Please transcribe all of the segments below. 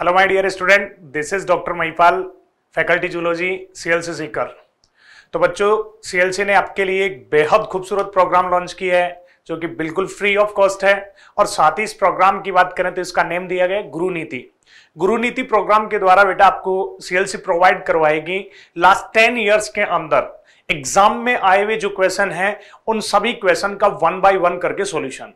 hello my dear student this is doctor Mahipal faculty zoology CLC Sikar तो बच्चों CLC ने आपके लिए एक बेहद खूबसूरत प्रोग्राम लॉन्च किया है जो कि बिल्कुल फ्री ऑफ कॉस्ट है और साथ ही इस प्रोग्राम की बात करें तो इसका नेम दिया गया गुरु नीति गुरु नीति प्रोग्राम के द्वारा बेटा आपको सीएलसी प्रोवाइड करवाएगी लास्ट टेन ईयर्स के अंदर एग्जाम में आए हुए जो क्वेश्चन हैं उन सभी क्वेश्चन का वन बाय वन करके सॉल्यूशन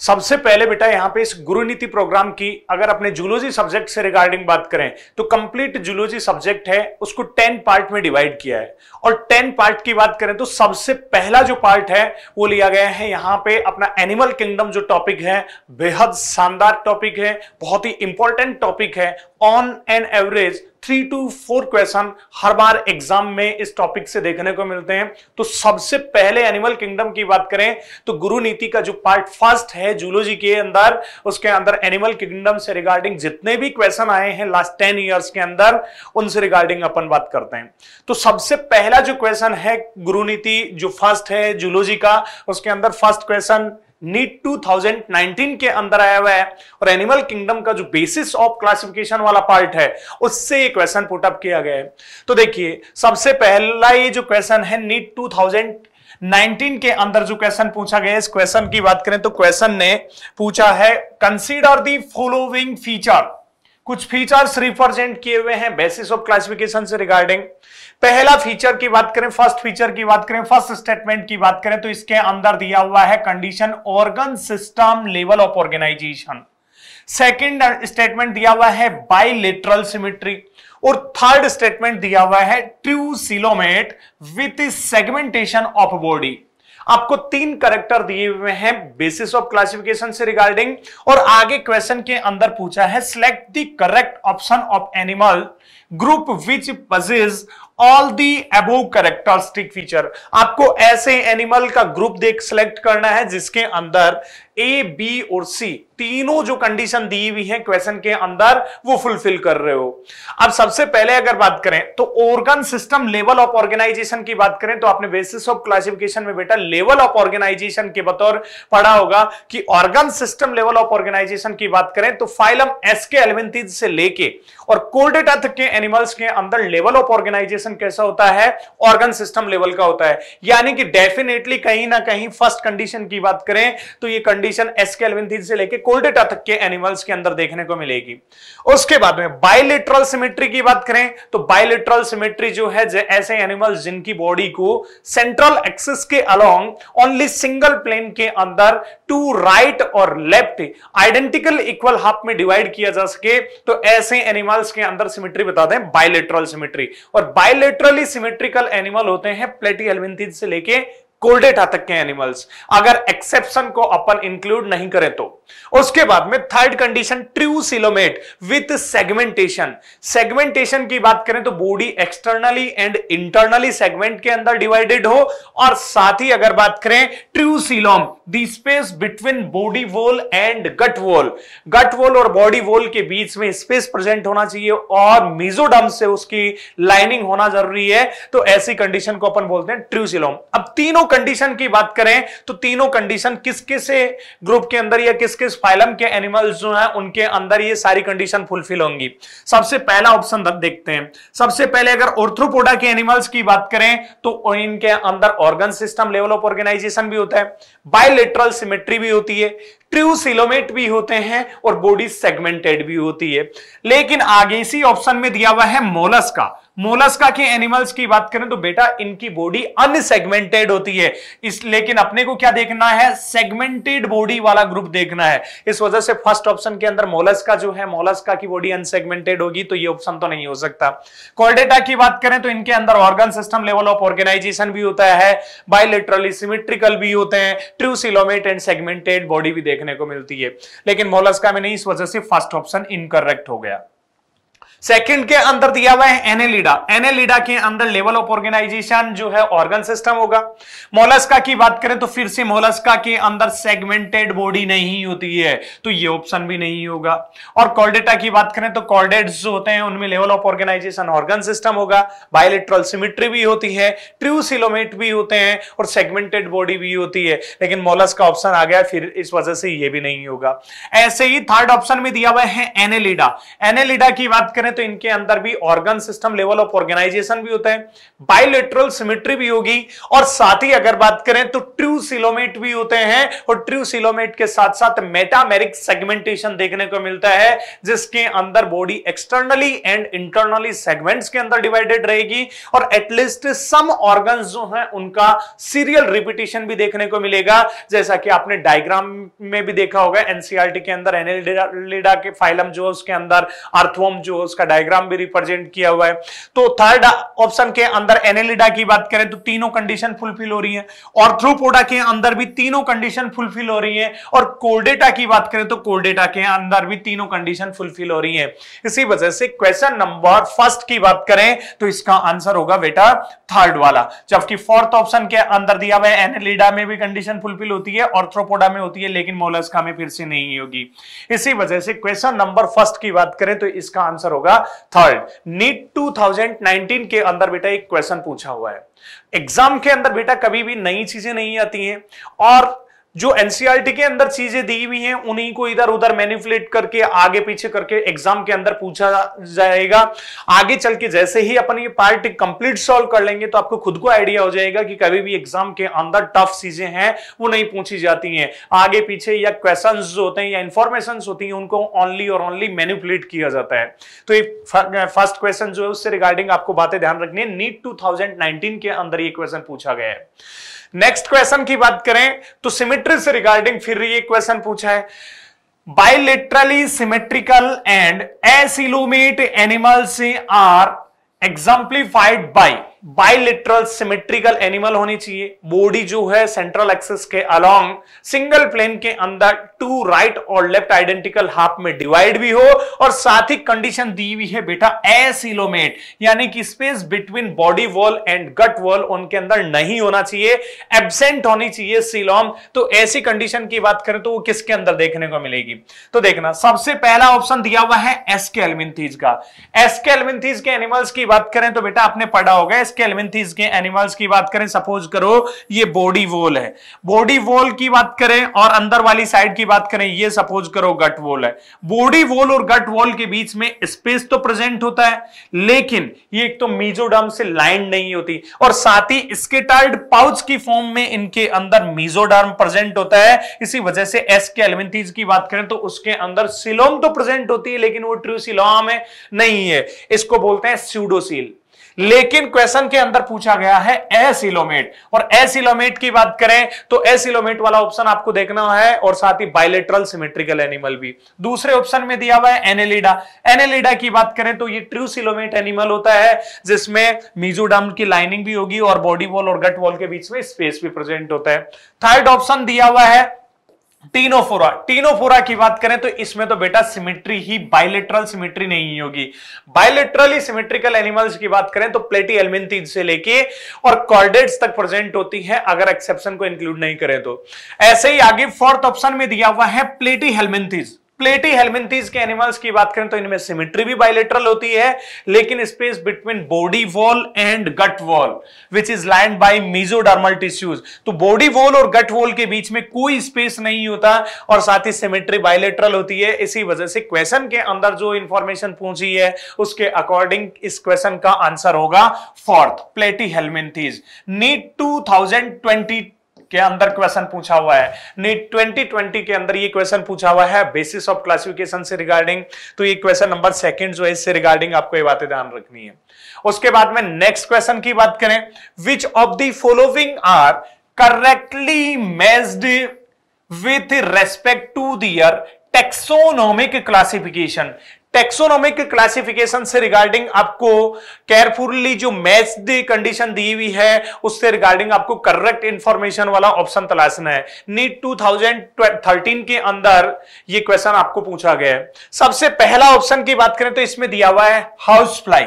सबसे पहले बेटा यहां पे इस गुरु नीति प्रोग्राम की अगर अपने जूलॉजी सब्जेक्ट से रिगार्डिंग बात करें तो कंप्लीट जूलॉजी सब्जेक्ट है उसको टेन पार्ट में डिवाइड किया है और टेन पार्ट की बात करें तो सबसे पहला जो पार्ट है वो लिया गया है यहां पे अपना एनिमल किंगडम जो टॉपिक है बेहद शानदार टॉपिक है बहुत ही इंपॉर्टेंट टॉपिक है on an average three two four question हर बार एग्जाम में इस टॉपिक से देखने को मिलते हैं तो सबसे पहले एनिमल किंगडम की बात करें तो गुरु नीति का जो पार्ट फर्स्ट है जूलोजी के अंदर उसके अंदर एनिमल किंगडम से रिगार्डिंग जितने भी क्वेश्चन आए हैं लास्ट टेन ईयर्स के अंदर उनसे रिगार्डिंग अपन बात करते हैं तो सबसे पहला जो क्वेश्चन है गुरु नीति जो फर्स्ट है जूलोजी का उसके अंदर फर्स्ट क्वेश्चन नीट 2019 के अंदर आया हुआ है और एनिमल किंगडम का जो बेसिस ऑफ क्लासिफिकेशन वाला पार्ट है उससे ये क्वेश्चन पुटअप किया गया है तो देखिए सबसे पहला ये जो क्वेश्चन है नीट 2019 के अंदर जो क्वेश्चन पूछा गया इस क्वेश्चन की बात करें तो क्वेश्चन ने पूछा है कंसीडर दी फॉलोइंग फीचर कुछ फीचर्स रिप्रेजेंट किए हुए हैं बेसिस ऑफ क्लासिफिकेशन से रिगार्डिंग पहला फीचर की बात करें फर्स्ट फीचर की बात करें फर्स्ट स्टेटमेंट की बात करें तो इसके अंदर दिया हुआ है condition organ system level of organisation second statement दिया हुआ है बाइलेटरल सिमेट्री और थर्ड स्टेटमेंट दिया हुआ है true coelomate with segmentation of body आपको तीन करेक्टर दिए हुए हैं बेसिस ऑफ क्लासिफिकेशन से रिगार्डिंग और आगे क्वेश्चन के अंदर पूछा है select the correct option of animal group which possess all the above characteristic feature आपको ऐसे एनिमल का ग्रुप देख सिलेक्ट करना है जिसके अंदर ए बी और सी तीनों जो कंडीशन दी हुई है क्वेश्चन के अंदर वो फुलफिल कर रहे हो अब सबसे पहले अगर बात करें तो organ system level of organisation की बात करें तो आपने बेसिस ऑफ क्लासिफिकेशन में बेटा लेवल ऑफ ऑर्गेनाइजेशन के बतौर पढ़ा होगा कि organ system level of organisation की बात करें तो फाइलम एस के एलिमेंटीज से लेके और कोल्डेट के एनिमल्स के अंदर लेवल ऑफ ऑर्गेनाइजेशन कंडीशन कैसा होता है ऑर्गन सिस्टम लेवल का होता है यानी कि डेफिनेटली कहीं ना कहीं फर्स्ट कंडीशन की बात करें तो ये कंडीशन एसकेलविन से लेके कोल्डेटा तक के एनिमल्स के अंदर देखने को मिलेगी उसके बाद में बायोलिट्रल सिमेट्री की बात करें तो बायोलिट्रल सिमेट्री जो है ऐसे एनिमल्स जिनकी बॉडी को सेंट्रल एक्सिस के अलोंग ओनली सिंगल प्लेन के अंदर टू राइट और लेफ्ट आइडेंटिकल इक्वल हाफ में डिवाइड किया जा सके तो ऐसे एनिमल्स के अंदर सिमेट्री बता दें बायोलिट्रल सिमेट्री और बायोलिट्रल बायोलेटरली सिमेट्रिकल एनिमल होते हैं प्लेटी एलविंथिन से लेके कोल्डेटा तक के एनिमल्स अगर एक्सेप्शन को अपन इंक्लूड नहीं करें तो उसके बाद में third condition true coelomate with segmentation segmentation की बात करें तो body externally and internally segment के अंदर डिवाइडेड हो और साथ ही अगर बात करें true coelom space between body wall and gut wall gut wall और बॉडी वोल के बीच में स्पेस प्रेजेंट होना चाहिए और मिजोडम से उसकी लाइनिंग होना जरूरी है तो ऐसी कंडीशन को अपन बोलते हैं ट्रू सिलोम अब तीनों कंडीशन की बात करें तो तीनों कंडीशन किस किस ग्रुप के अंदर या किस किस फाइलम के एनिमल्स जो हैं उनके अंदर ये सारी कंडीशन फुलफिल होंगी सबसे पहला ऑप्शन देखते हैं सबसे पहले अगर ओर्थ्रोपोडा के एनिमल्स की बात करें तो इनके अंदर organ system level of organisation भी होता है बायोलेटरल सिमेट्री भी होती है ट्रू सिलोमेट भी होते हैं और बॉडी सेगमेंटेड भी होती है लेकिन आगे इसी ऑप्शन में दिया हुआ है मोलस का मोलस्का के एनिमल्स की बात करें तो बेटा इनकी बॉडी अनसेगमेंटेड होती है इस लेकिन अपने को क्या देखना है सेगमेंटेड बॉडी वाला ग्रुप देखना है इस वजह से फर्स्ट ऑप्शन के अंदर मोलस्का जो है मोलस्का की बॉडी अनसेगमेंटेड होगी तो ये ऑप्शन तो नहीं हो सकता कॉर्डेटा की बात करें तो इनके अंदर organ system level of organisation भी होता है बायोलिट्रली सिमेट्रिकल भी होते हैं true coelomate and segmented body भी देखने को मिलती है लेकिन मोलस्का में नहीं इस वजह से फर्स्ट ऑप्शन इनकरेक्ट हो गया सेकंड के अंदर दिया हुआ है एनेलिडा एनेलिडा के अंदर लेवल ऑफ ऑर्गेनाइजेशन जो है ऑर्गन सिस्टम होगा मोलस्का की बात करें तो फिर से मोलस्का के अंदर सेगमेंटेड बॉडी नहीं होती है तो ये ऑप्शन भी नहीं होगा और कॉर्डेटा की बात करें तो कॉर्डेट जो होते हैं उनमें level of organisation organ system होगा बायोलिट्रल सिमिट्री भी होती है ट्रू सिलोमेट भी होते हैं और सेगमेंटेड बॉडी भी होती है लेकिन मोलस्का ऑप्शन आ गया फिर इस वजह से यह भी नहीं होगा ऐसे ही थर्ड ऑप्शन में दिया हुआ है एनेलिडा एनेलिडा की बात करें है तो इनके अंदर भी organ system level of organisation भी होता है बायोलेट्रल सिमेट्री भी होगी और साथ ही अगर बात करें तो ट्रू सिलोमेट भी होते हैं और ट्रू सिलोमेट के साथ साथ मेटामेरिक सेगमेंटेशन देखने को मिलता है जिसके अंदर body externally and internally segments के अंदर डिवाइडेड रहेगी और एटलीस्ट सम ऑर्गन जो है उनका सीरियल रिपीटेशन भी देखने को मिलेगा जैसा कि आपने डायग्राम में भी देखा होगा एनसीआरटी e के अंदर एनएलिडा e e के फाइलम जो है उसके अंदर अर्थवम जो है उसका डायग्राम भी रिप्रेजेंट किया हुआ है तो थर्ड ऑप्शन के अंदर एनेलिडा की बात करें तो तीनों कंडीशन फुलफिल हो रही है और थ्रूपोडा के अंदर भी तीनों कंडीशन फुलफिल हो रही है और कोर्डेटा की बात करें तो कोर्डेटा के अंदर भी तीनों कंडीशन फुलफिल हो रही है इसी वजह से क्वेश्चन नंबर फर्स्ट की बात करें तो इसका आंसर होगा बेटा थर्ड वाला जबकि फोर्थ ऑप्शन के अंदर दिया हुआ है एनेलिडा में भी कंडीशन फुलफिल होती है ऑर्थ्रोपोडा में होती है लेकिन मोलस्का में फिर से नहीं होगी इसी वजह से क्वेश्चन नंबर फर्स्ट की बात करें तो इसका आंसर होगा होगा थर्ड नीट 2019 के अंदर बेटा एक क्वेश्चन पूछा हुआ है एग्जाम के अंदर बेटा कभी भी नई चीजें नहीं आती हैं और जो एनसीआरटी e के अंदर चीजें दी हुई हैं उन्हीं को इधर उधर मैनिपुलेट करके आगे पीछे करके एग्जाम के अंदर पूछा जाएगा आगे चल के जैसे ही अपन ये पार्ट कंप्लीट सॉल्व कर लेंगे तो आपको खुद को आइडिया हो जाएगा कि कभी भी एग्जाम के अंदर टफ चीजें हैं वो नहीं पूछी जाती हैं आगे पीछे या क्वेश्चन जो होते हैं या इंफॉर्मेशन होती है उनको ओनली और ओनली मैनिपुलेट किया जाता है तो ये फर्स्ट क्वेश्चन जो है उससे रिगार्डिंग आपको बातें ध्यान रखनी है नीट टू के अंदर ये क्वेश्चन पूछा गया है नेक्स्ट क्वेश्चन की बात करें तो सिमेट्री से रिगार्डिंग फिर ये क्वेश्चन पूछा है bilaterally symmetrical and acoelomate animals are exemplified by bilateral symmetrical animal होनी चाहिए बॉडी जो है सेंट्रल एक्सिस के अलोंग सिंगल प्लेन के अंदर टू राइट और लेफ्ट आइडेंटिकल हाफ में डिवाइड भी हो और साथ ही कंडीशन दी हुई है बेटा एसिलोमेट यानी कि space between body wall and gut wall उनके अंदर नहीं होना चाहिए एबसेंट होनी चाहिए सिलोम तो ऐसी कंडीशन की बात करें तो वो किसके अंदर देखने को मिलेगी तो देखना सबसे पहला ऑप्शन दिया हुआ है एसके एल्मिनथीज का एसके एल्मिनथीज के एनिमल्स की बात करें तो बेटा आपने पढ़ा होगा एस के एलवेंथीज के एनिमल्स की बात करें सपोज करो ये बॉडी वोल है बॉडी वोल की बात करें और अंदर वाली साइड की बात करें ये सपोज करो गट वोल है बॉडी वोल और गट वोल के बीच में स्पेस तो प्रेजेंट होता है लेकिन ये एक तो मीजोडम से लाइन नहीं होती और साथ ही स्केटार्ड पाउच की फॉर्म में इनके अंदर मीजोडर्म प्रेजेंट होता है इसी वजह से एस के एलवेंथीज की बात करें तो उसके अंदर सिलोम तो प्रेजेंट होती है लेकिन वो ट्रू सिलोम है नहीं है इसको बोलते हैं स्यूडोसील लेकिन क्वेश्चन के अंदर पूछा गया है एसिलोमेट और एसिलोमेट की बात करें तो एसिलोमेट वाला ऑप्शन आपको देखना है और साथ ही बायोलेट्रल सिमेट्रिकल एनिमल भी दूसरे ऑप्शन में दिया हुआ है एनेलिडा एनेलिडा की बात करें तो ये ट्रू सिलोमेट एनिमल होता है जिसमें मीजोडम की लाइनिंग भी होगी और बॉडी वॉल और गट वॉल के बीच में स्पेस भी प्रेजेंट होता है थर्ड ऑप्शन दिया हुआ है टीनोफोरा टीनोफोरा की बात करें तो इसमें तो बेटा सिमेट्री ही बाइलेटरल सिमेट्री नहीं होगी बाइलेटरली सिमेट्रिकल एनिमल्स की बात करें तो प्लेटी एलमेंथीन से लेके और कॉर्डेट्स तक प्रेजेंट होती है अगर एक्सेप्शन को इंक्लूड नहीं करें तो ऐसे ही आगे फोर्थ ऑप्शन में दिया हुआ है प्लेटी हेलमेंथीज प्लेटी हेलमेंथीज के एनिमल्स की बात करें तो इनमें सिमेट्री भी बाइलेटरल होती है लेकिन space between body wall and gut wall which is lined by mesodermal tissues तो बॉडी वॉल और गट वॉल के बीच में कोई स्पेस नहीं होता और साथ ही सिमेट्री बाइलेटरल होती है इसी वजह से क्वेश्चन के अंदर जो इंफॉर्मेशन पूछी है उसके अकॉर्डिंग इस क्वेश्चन का आंसर होगा फोर्थ प्लेटी हेलमेंथीज नीट टू के अंदर क्वेश्चन पूछा हुआ है नहीं 2020 के अंदर ये क्वेश्चन पूछा हुआ है बेसिस ऑफ क्लासिफिकेशन से रिगार्डिंग तो ये क्वेश्चन नंबर सेकंड जो है इससे रिगार्डिंग आपको ये बातें ध्यान रखनी है उसके बाद में नेक्स्ट क्वेश्चन की बात करें which of the following are correctly matched with respect to their taxonomic classification taxonomic classification से रिगार्डिंग आपको केयरफुली जो मैच्ड कंडीशन दी हुई है उससे रिगार्डिंग आपको करेक्ट इंफॉर्मेशन वाला ऑप्शन तलाशना है नीट टू के अंदर ये क्वेश्चन आपको पूछा गया है सबसे पहला ऑप्शन की बात करें तो इसमें दिया हुआ है हाउस फ्लाई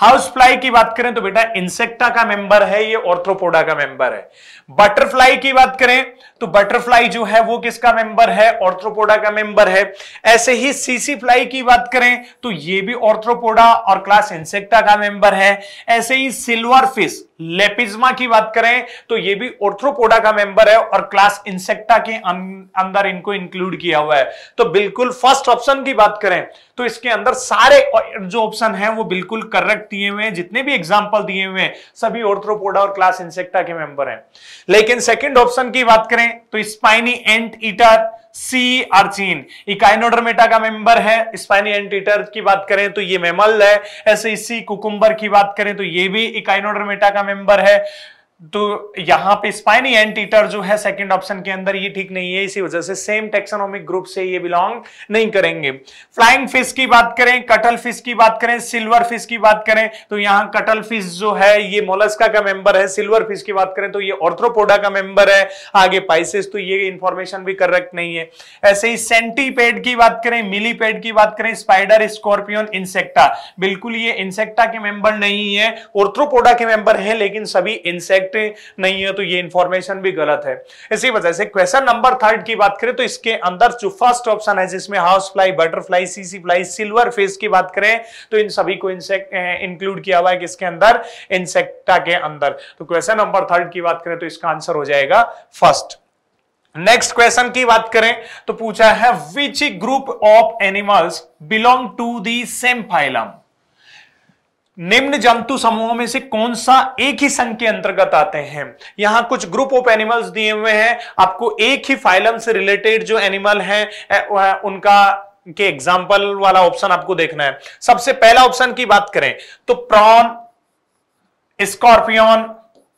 हाउस फ्लाई की बात करें तो बेटा इंसेक्टा का मेंबर है ये ऑर्थ्रोपोडा का मेंबर है बटरफ्लाई की बात करें तो बटरफ्लाई जो है वो किसका मेंबर है ऑर्थ्रोपोडा का मेंबर है ऐसे ही सीसी फ्लाई की बात करें तो ये भी ऑर्थ्रोपोडा और क्लास इंसेक्टा का मेंबर है ऐसे ही सिल्वर फिश लेपिज्मा की बात करें तो ये भी ओर्थ्रोपोडा का मेंबर है और क्लास इंसेक्टा के अं-, अंदर इनको इंक्लूड किया हुआ है तो बिल्कुल फर्स्ट ऑप्शन की बात करें तो इसके अंदर सारे जो ऑप्शन है वो बिल्कुल करेक्ट दिए हुए हैं जितने भी एग्जाम्पल दिए हुए हैं सभी ओर्थ्रोपोडा और क्लास इंसेक्टा के मेंबर हैं लेकिन सेकेंड ऑप्शन की बात करें तो spiny ant eater sea urchin Echinodermata का मेंबर है स्पाइनी एंटीटर की बात करें तो ये मेमल है ऐसे इसी कुकुम्बर की बात करें तो ये भी इकाइनोडर्मेटा का मेंबर है तो यहां पे स्पाइनी एंड जो है सेकंड ऑप्शन के अंदर ये ठीक नहीं है इसी वजह से सेम टेक्सोनोमिक ग्रुप से ये बिलोंग नहीं करेंगे फ्लाइंग फिश की बात करें कटल फिश की बात करें सिल्वर फिश की बात करें तो यहां कटल फिश जो है ये मोलस्का का मेंबर है सिल्वर फिश की बात करें तो ये ऑर्थ्रोपोडा का मेंबर है आगे पाइसिस तो ये इंफॉर्मेशन भी करेक्ट नहीं है ऐसे ही सेंटीपेड की बात करें मिलीपेड की बात करें स्पाइडर स्कॉर्पियन इंसेक्टा बिल्कुल ये इंसेक्टा के मेंबर नहीं है ऑर्थ्रोपोडा के मेंबर है लेकिन सभी इंसेक्ट देखते नहीं है तो ये इंफॉर्मेशन भी गलत है इसी वजह से क्वेश्चन नंबर थर्ड की बात करें तो इसके अंदर जो फर्स्ट ऑप्शन है जिसमें हाउस फ्लाई बटरफ्लाई सीसी फ्लाई सिल्वर फेस की बात करें तो इन सभी को इंसेक्ट इंक्लूड eh, किया हुआ है किसके अंदर इंसेक्टा के अंदर तो क्वेश्चन नंबर थर्ड की बात करें तो इसका आंसर हो जाएगा फर्स्ट नेक्स्ट क्वेश्चन की बात करें तो पूछा है which group of animals belong to the same phylum निम्न जंतु समूहों में से कौन सा एक ही संघ के अंतर्गत आते हैं यहां कुछ ग्रुप ऑफ एनिमल्स दिए हुए हैं आपको एक ही फाइलम से रिलेटेड जो एनिमल है उनका के एग्जाम्पल वाला ऑप्शन आपको देखना है सबसे पहला ऑप्शन की बात करें तो प्रॉन स्कॉर्पियन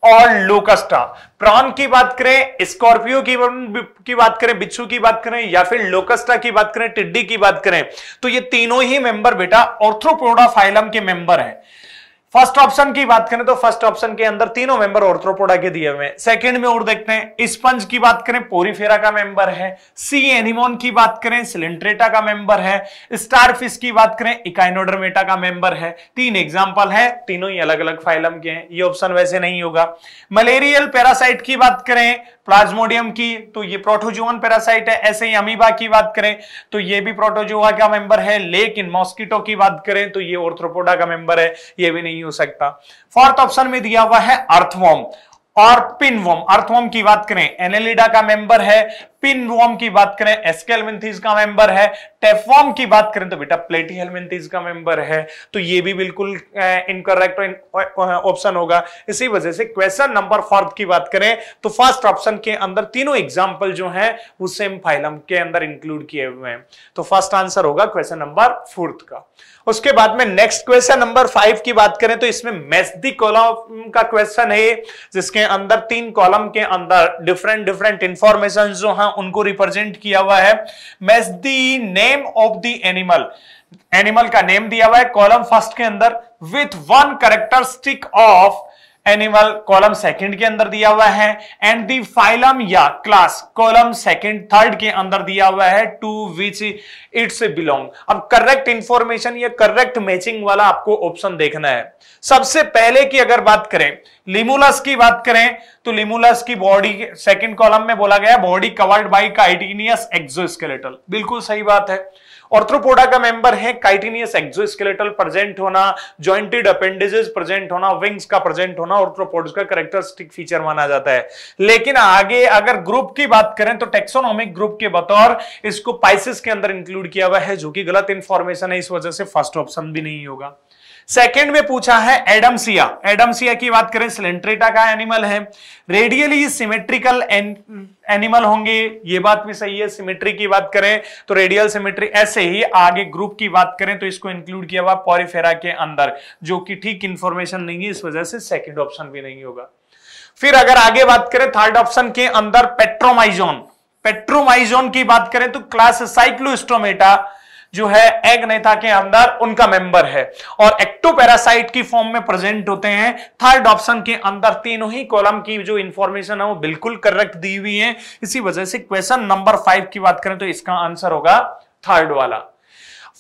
और लोकस्टा प्रॉन की बात करें स्कॉर्पियो की, की बात करें बिच्छू की बात करें या फिर लोकस्टा की बात करें टिड्डी की बात करें तो ये तीनों ही मेंबर बेटा ऑर्थ्रोपोडा फाइलम के मेंबर हैं फर्स्ट ऑप्शन की बात करें तो फर्स्ट ऑप्शन के अंदर तीनों मेंबर ऑर्थ्रोपोडा के दिए हुए हैं सेकंड में और देखते हैं स्पंज की बात करें पोरीफेरा का मेंबर है सी एनिमोन की बात करें सिलेंट्रेटा का मेंबर है स्टारफिश की बात करें इकाइनोडरमेटा का मेंबर है तीन एग्जाम्पल है तीनों ही अलग अलग फाइलम के हैं ये ऑप्शन वैसे नहीं होगा मलेरियल पैरासाइट की बात करें प्लाज्मोडियम की तो ये प्रोटोजोअन पैरासाइट है ऐसे ही अमीबा की बात करें तो ये भी प्रोटोजोआ का मेंबर है लेकिन मॉस्किटो की बात करें तो ये ऑर्थ्रोपोडा का मेंबर है ये भी नहीं हो सकता फोर्थ ऑप्शन में दिया हुआ है अर्थवॉर्म और पिनवॉम अर्थवॉम की बात करें एनेलिडा का मेंबर है पिनवॉम की बात करें एस्केलमिंथीज का मेंबर है टेफॉम की बात करें तो बेटा प्लेटी हेलमिंथीज का मेंबर है तो ये भी बिल्कुल इनकरेक्ट ऑप्शन होगा इसी वजह से क्वेश्चन नंबर फोर्थ की बात करें तो फर्स्ट ऑप्शन के अंदर तीनों एग्जाम्पल जो है वो सेम फाइलम के अंदर इंक्लूड किए हुए हैं तो फर्स्ट आंसर होगा क्वेश्चन नंबर फोर्थ का उसके बाद में नेक्स्ट क्वेश्चन नंबर फाइव की बात करें तो इसमें मेसदी कॉलम का क्वेश्चन है जिसके अंदर तीन कॉलम के अंदर डिफरेंट डिफरेंट इंफॉर्मेशन जो है उनको रिप्रेजेंट किया हुआ है match the name of the animal animal का नेम दिया हुआ है कॉलम फर्स्ट के अंदर with one characteristic of animal column second के अंदर दिया हुआ है एंड दी फाइलम या क्लास कॉलम सेकंड थर्ड के अंदर दिया हुआ है टू विच इट्स बिलोंग अब करेक्ट इंफॉर्मेशन या करेक्ट मैचिंग वाला आपको ऑप्शन देखना है सबसे पहले की अगर बात करें लिमुलस की बात करें तो लिमुलस की बॉडी सेकंड कॉलम में बोला गया body covered by chitinous exoskeletal बिल्कुल सही बात है ऑर्थ्रोपोडा का मेंबर है काइटिनियस एक्सोस्केलेटल प्रेजेंट होना जॉइंटेड अपेंडेजेस प्रेजेंट होना विंग्स का प्रेजेंट होना ऑर्थ्रोपोड्स का करेक्टरिस्टिक फीचर माना जाता है लेकिन आगे अगर ग्रुप की बात करें तो टेक्सोनोमिक ग्रुप के बतौर इसको पाइसिस के अंदर इंक्लूड किया हुआ है जो कि गलत इंफॉर्मेशन है इस वजह से फर्स्ट ऑप्शन भी नहीं होगा सेकेंड में पूछा है एडमसिया एडमसिया की बात करें सिलेंट्रेटा का एनिमल है रेडियली सिमेट्रिकल एनिमल होंगे ये बात भी सही है सिमेट्री की बात करें तो रेडियल सिमेट्री ऐसे ही आगे ग्रुप की बात करें तो इसको इंक्लूड किया हुआ पॉरिफेरा के अंदर जो कि ठीक इंफॉर्मेशन नहीं है इस वजह से सेकेंड ऑप्शन भी नहीं होगा फिर अगर आगे बात करें थर्ड ऑप्शन के अंदर पेट्रोमाइजोन पेट्रोमाइजोन की बात करें तो क्लास साइक्लोस्टोमेटा जो है एग नेता के अंदर उनका मेंबर है और एक्टोपैरासाइट की फॉर्म में प्रेजेंट होते हैं थर्ड ऑप्शन के अंदर तीनों ही कॉलम की जो इंफॉर्मेशन है वो बिल्कुल करेक्ट दी हुई है इसी वजह से क्वेश्चन नंबर फाइव की बात करें तो इसका आंसर होगा थर्ड वाला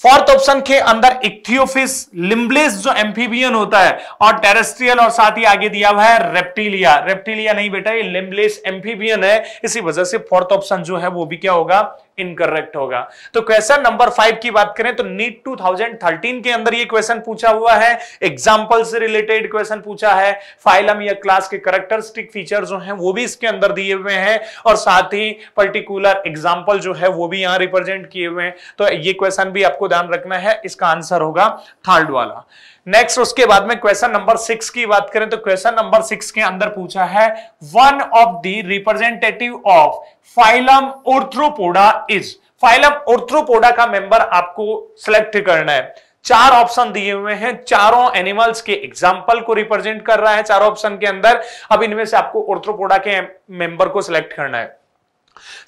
फोर्थ ऑप्शन के अंदर इक्थियोफिस लिम्बलेस जो एम्फीबियन होता है और टेरेस्ट्रियल और साथ ही आगे दिया हुआ है रेप्टिलिया रेप्टिलिया नहीं बेटा ये लिम्बलेस एम्फीबियन है इसी वजह से फोर्थ ऑप्शन जो है वो भी क्या होगा इनकरेक्ट होगा तो क्वेश्चन नंबर फाइव की बात करें तो नीट 2013 के अंदर ये क्वेश्चन पूछा हुआ है एग्जाम्पल से रिलेटेड क्वेश्चन पूछा है फाइलम या क्लास के करेक्टरिस्टिक फीचर जो है वो भी इसके अंदर दिए हुए हैं और साथ ही पर्टिकुलर एग्जाम्पल जो है वो भी यहाँ रिप्रेजेंट किए हुए हैं तो ये क्वेश्चन भी आपको ध्यान रखना है इसका आंसर होगा थर्ड वाला नेक्स्ट उसके बाद में क्वेश्चन नंबर सिक्स की बात करें तो क्वेश्चन नंबर सिक्स के अंदर पूछा है one of the representative of phylum arthropoda is phylum arthropoda का मेंबर आपको सिलेक्ट करना है चार ऑप्शन दिए हुए हैं चारों एनिमल्स के एग्जाम्पल को रिप्रेजेंट कर रहा है चारों ऑप्शन के अंदर अब इनमें से आपको ओर्थ्रोपोडा के मेंबर को सिलेक्ट करना है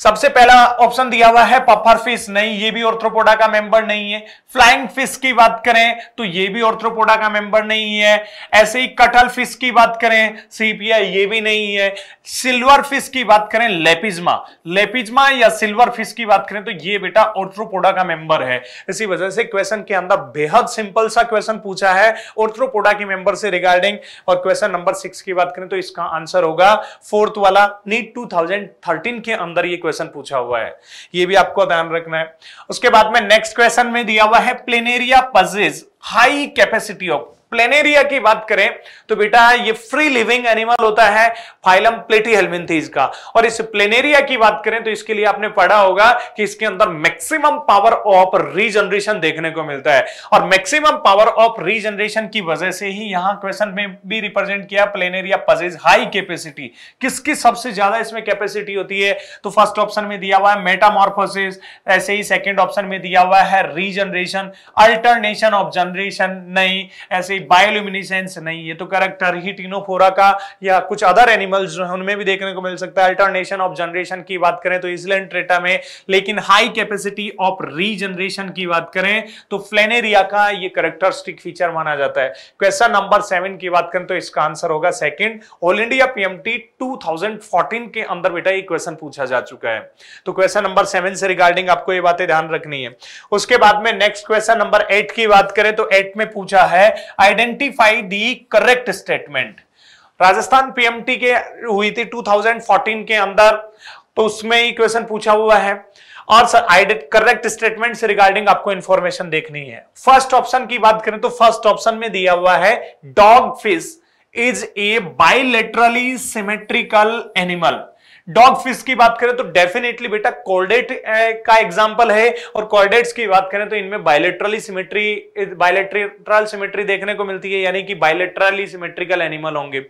सबसे पहला ऑप्शन दिया हुआ है पफर फिश नहीं ये भी ऑर्थ्रोपोडा का मेंबर नहीं है फ्लाइंग फिश की बात करें तो ये भी ऑर्थ्रोपोडा का मेंबर नहीं है ऐसे ही कटल फिश की बात करें सीपिया ये भी नहीं है सिल्वर फिश की बात करें लेपिज्मा लेपिज्मा या सिल्वर फिश की बात करें तो ये बेटा ऑर्थ्रोपोडा का मेंबर है इसी वजह से क्वेश्चन के अंदर बेहद सिंपल सा क्वेश्चन पूछा है ऑर्थ्रोपोडा के मेंबर से रिगार्डिंग और क्वेश्चन नंबर सिक्स की बात करें तो इसका आंसर होगा फोर्थ वाला नीट टू के अंदर अंदर ये क्वेश्चन पूछा हुआ है ये भी आपको ध्यान रखना है उसके बाद में नेक्स्ट क्वेश्चन में दिया हुआ है planaria possesses high capacity of planaria की बात करें तो बेटा ये फ्री लिविंग एनिमल होता है फाइलम प्लेटी हेलमिंथीज का और इस प्लेनेरिया की बात करें तो इसके लिए आपने पढ़ा होगा कि इसके अंदर मैक्सिमम पावर ऑफ रीजनरेशन देखने को मिलता है और मैक्सिमम पावर ऑफ रीजनरेशन की वजह से ही यहां क्वेश्चन में भी रिप्रेजेंट किया प्लेनेरिया पजेज हाई कैपेसिटी किसकी सबसे ज्यादा इसमें कैपेसिटी होती है तो फर्स्ट ऑप्शन में दिया हुआ है मेटामॉर्फोसिस ऐसे ही सेकेंड ऑप्शन में दिया हुआ है रीजनरेशन अल्टरनेशन ऑफ जनरेशन नहीं ऐसे बायोल्यूमिनिसेंस नहीं ये तो करेक्टर ही टीनोफोरा का या कुछ अदर एनिमल्स जो है उनमें भी देखने को मिल सकता है अल्टरनेशन ऑफ जनरेशन की बात करें तो इसलैंड ट्रेटा में लेकिन हाई कैपेसिटी ऑफ रीजनरेशन की बात करें तो फ्लेनेरिया का ये करेक्टरिस्टिक फीचर माना जाता है क्वेश्चन नंबर सेवन की बात करें तो इसका आंसर होगा सेकेंड ऑल इंडिया पीएमटी 2014 के अंदर बेटा ये क्वेश्चन पूछा जा चुका है तो क्वेश्चन नंबर सेवन से रिगार्डिंग आपको ये बातें ध्यान रखनी है उसके बाद में नेक्स्ट क्वेश्चन नंबर एट की बात करें तो एट में पूछा है identify the correct statement Rajasthan PMT के हुई थी 2014 के अंदर तो उसमें ही क्वेश्चन पूछा हुआ है और सर आइडेंट करेक्ट स्टेटमेंट से रिगार्डिंग आपको इंफॉर्मेशन देखनी है फर्स्ट ऑप्शन की बात करें तो फर्स्ट ऑप्शन में दिया हुआ है dogfish is a bilaterally symmetrical animal dogfish की बात करें तो डेफिनेटली बेटा कोर्डेट का एग्जाम्पल है और कोर्डेट्स की बात करें तो इनमें बायोलेट्रली सिमेट्री बायोलेट्रल सिमेट्री देखने को मिलती है यानी कि बायोलेट्रली सिमेट्रिकल एनिमल होंगे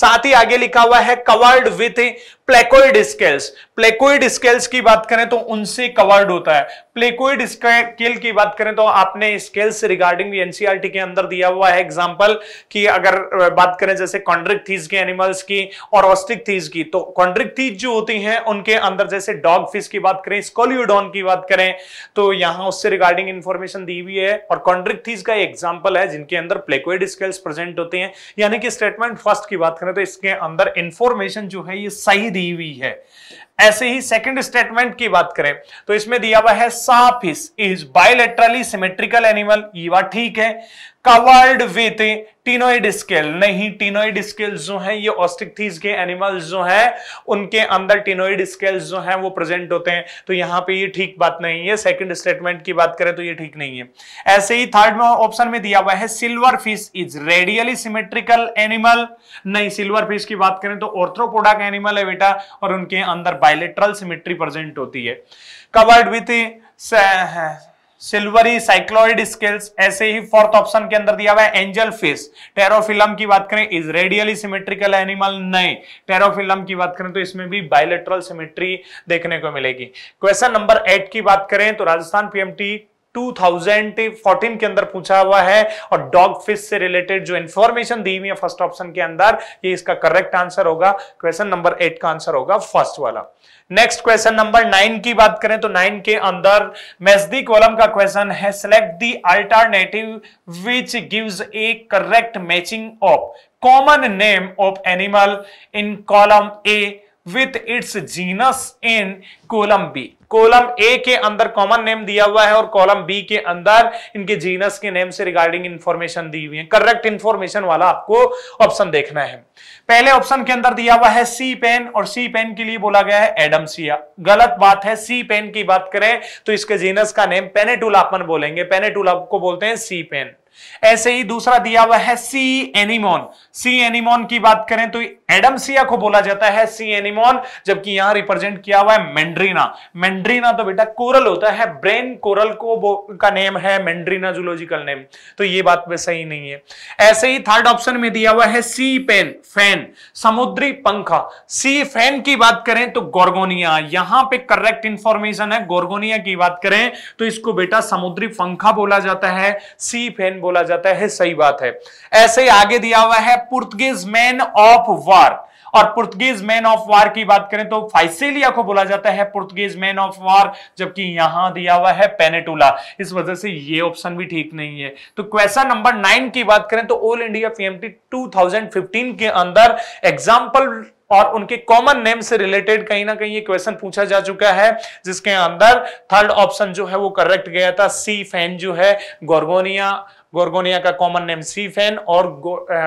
साथ ही आगे लिखा हुआ है covered with placoid scales placoid scales की बात करें तो उनसे कवर्ड होता है प्लेकोइड स्केल की बात करें तो आपने स्केल्स रिगार्डिंग एनसीआरटी के अंदर दिया हुआ है एग्जांपल कि अगर बात करें जैसे थीज के एनिमल्स की और थीज की तो थीज जो होती हैं उनके अंदर जैसे डॉग फिश की बात करें स्कोलियोडॉन की बात करें तो यहां उससे रिगार्डिंग इंफॉर्मेशन दी हुई है और थीज का एग्जाम्पल है जिनके अंदर प्लेकोइड स्केल्स प्रेजेंट होते हैं यानी कि स्टेटमेंट फर्स्ट की बात करें तो इसके अंदर इंफॉर्मेशन जो है ये सही दी हुई है ऐसे ही सेकंड स्टेटमेंट की बात करें तो इसमें दिया हुआ है sawfish is bilaterally symmetrical animal ये बात ठीक है कवर्ड विथ टीनोइड स्केल नहीं टीनोइड स्केल जो है ये ऑस्टिकथीज के एनिमल्स जो है उनके अंदर टीनोइड स्केल जो है वो प्रेजेंट होते हैं तो यहां पे ये ठीक बात नहीं है सेकंड स्टेटमेंट की बात करें तो ये ठीक नहीं है ऐसे ही थर्ड में ऑप्शन में दिया हुआ है silverfish is radially symmetrical animal नहीं सिल्वर फिश की बात करें तो ऑर्थ्रोपोडा का एनिमल है बेटा और उनके अंदर बायोलेट्रल सिमेट्री प्रेजेंट होती है covered with silvery cycloid scales ऐसे ही फोर्थ ऑप्शन के अंदर दिया हुआ है एंजल फिश टेरोफिलम की बात करें इज रेडियली सिमेट्रिकल एनिमल नहीं टेरोफिलम की बात करें तो इसमें भी बायोलेट्रल सिमेट्री देखने को मिलेगी क्वेश्चन नंबर एट की बात करें तो राजस्थान पीएमटी 2014 के अंदर पूछा हुआ है और डॉग फिश से रिलेटेड जो इंफॉर्मेशन दी हुई है फर्स्ट ऑप्शन के अंदर ये इसका करेक्ट आंसर होगा क्वेश्चन नंबर एट का आंसर होगा फर्स्ट वाला नेक्स्ट क्वेश्चन नंबर नाइन की बात करें तो नाइन के अंदर मेजदी कॉलम का क्वेश्चन है select the alternative which gives a correct matching of common name of animal in column A with its genus in column B column ए के अंदर कॉमन नेम दिया हुआ है और कॉलम बी के अंदर इनके जीनस के नेम से रिगार्डिंग इंफॉर्मेशन दी हुई है करेक्ट इंफॉर्मेशन वाला आपको ऑप्शन देखना है पहले ऑप्शन के अंदर दिया हुआ है सी पेन और सी पेन के लिए बोला गया है एडमसिया गलत बात है सी पेन की बात करें तो इसके जीनस का नेम अपन बोलेंगे पेनेटूल को बोलते हैं सी पेन ऐसे ही दूसरा दिया हुआ है सी एनिमोन सी एनिमोन की बात करें तो एडमसिया को बोला जाता है सी एनिमोन जबकि यहां रिप्रेजेंट किया हुआ है मेंड्रीना मेंड्रीना तो बेटा कोरल होता है ब्रेन कोरल को का नेम है मेंड्रीना जूलॉजिकल नेम तो ये बात में सही नहीं है ऐसे ही थर्ड ऑप्शन में दिया हुआ है सी पेन फैन समुद्री पंखा सी फैन की बात करें तो गोरगोनिया यहां पे करेक्ट इंफॉर्मेशन है गोरगोनिया की बात करें तो इसको बेटा समुद्री पंखा बोला जाता है सी फैन बोला जाता है सही बात है ऐसे ही आगे दिया हुआ है Portuguese man of world war और पुर्तगीज मैन ऑफ वार की बात करें तो फाइसेलिया को बोला जाता है पुर्तगीज मैन ऑफ वार जबकि यहां दिया हुआ है पेनेटूला इस वजह से ये ऑप्शन भी ठीक नहीं है तो क्वेश्चन नंबर नाइन की बात करें तो ऑल इंडिया पीएमटी 2015 के अंदर एग्जाम्पल और उनके कॉमन नेम से रिलेटेड कहीं ना कहीं ये क्वेश्चन पूछा जा चुका है जिसके अंदर थर्ड ऑप्शन जो है वो करेक्ट गया था सी फैन जो है गोरगोनिया गोरगोनिया का कॉमन नेम सीफेन और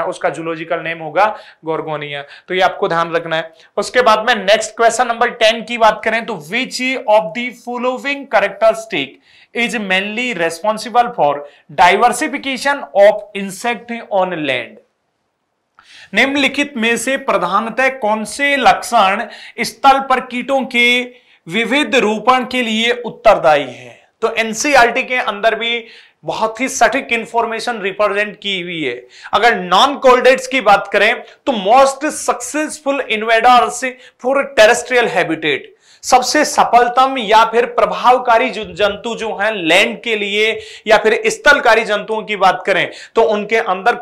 उसका जूलॉजिकल नेम होगा गोरगोनिया तो ये आपको ध्यान रखना है उसके बाद में नेक्स्ट क्वेश्चन नंबर टेन की बात करें तो which of the following characteristic is mainly responsible for diversification of insect on land निम्नलिखित में से प्रधानतः कौन से लक्षण स्थल पर कीटों के विविध रूपण के लिए उत्तरदायी है तो एनसीआरटी के अंदर भी बहुत ही सटीक इंफॉर्मेशन रिप्रेजेंट की हुई है अगर नॉन कोल्डेट्स की बात करें तो most successful invaders for terrestrial habitat सबसे सफलतम या फिर प्रभावकारी जंतु जो हैं लैंड के लिए या फिर स्थलकारी जंतुओं की बात करें तो उनके अंदर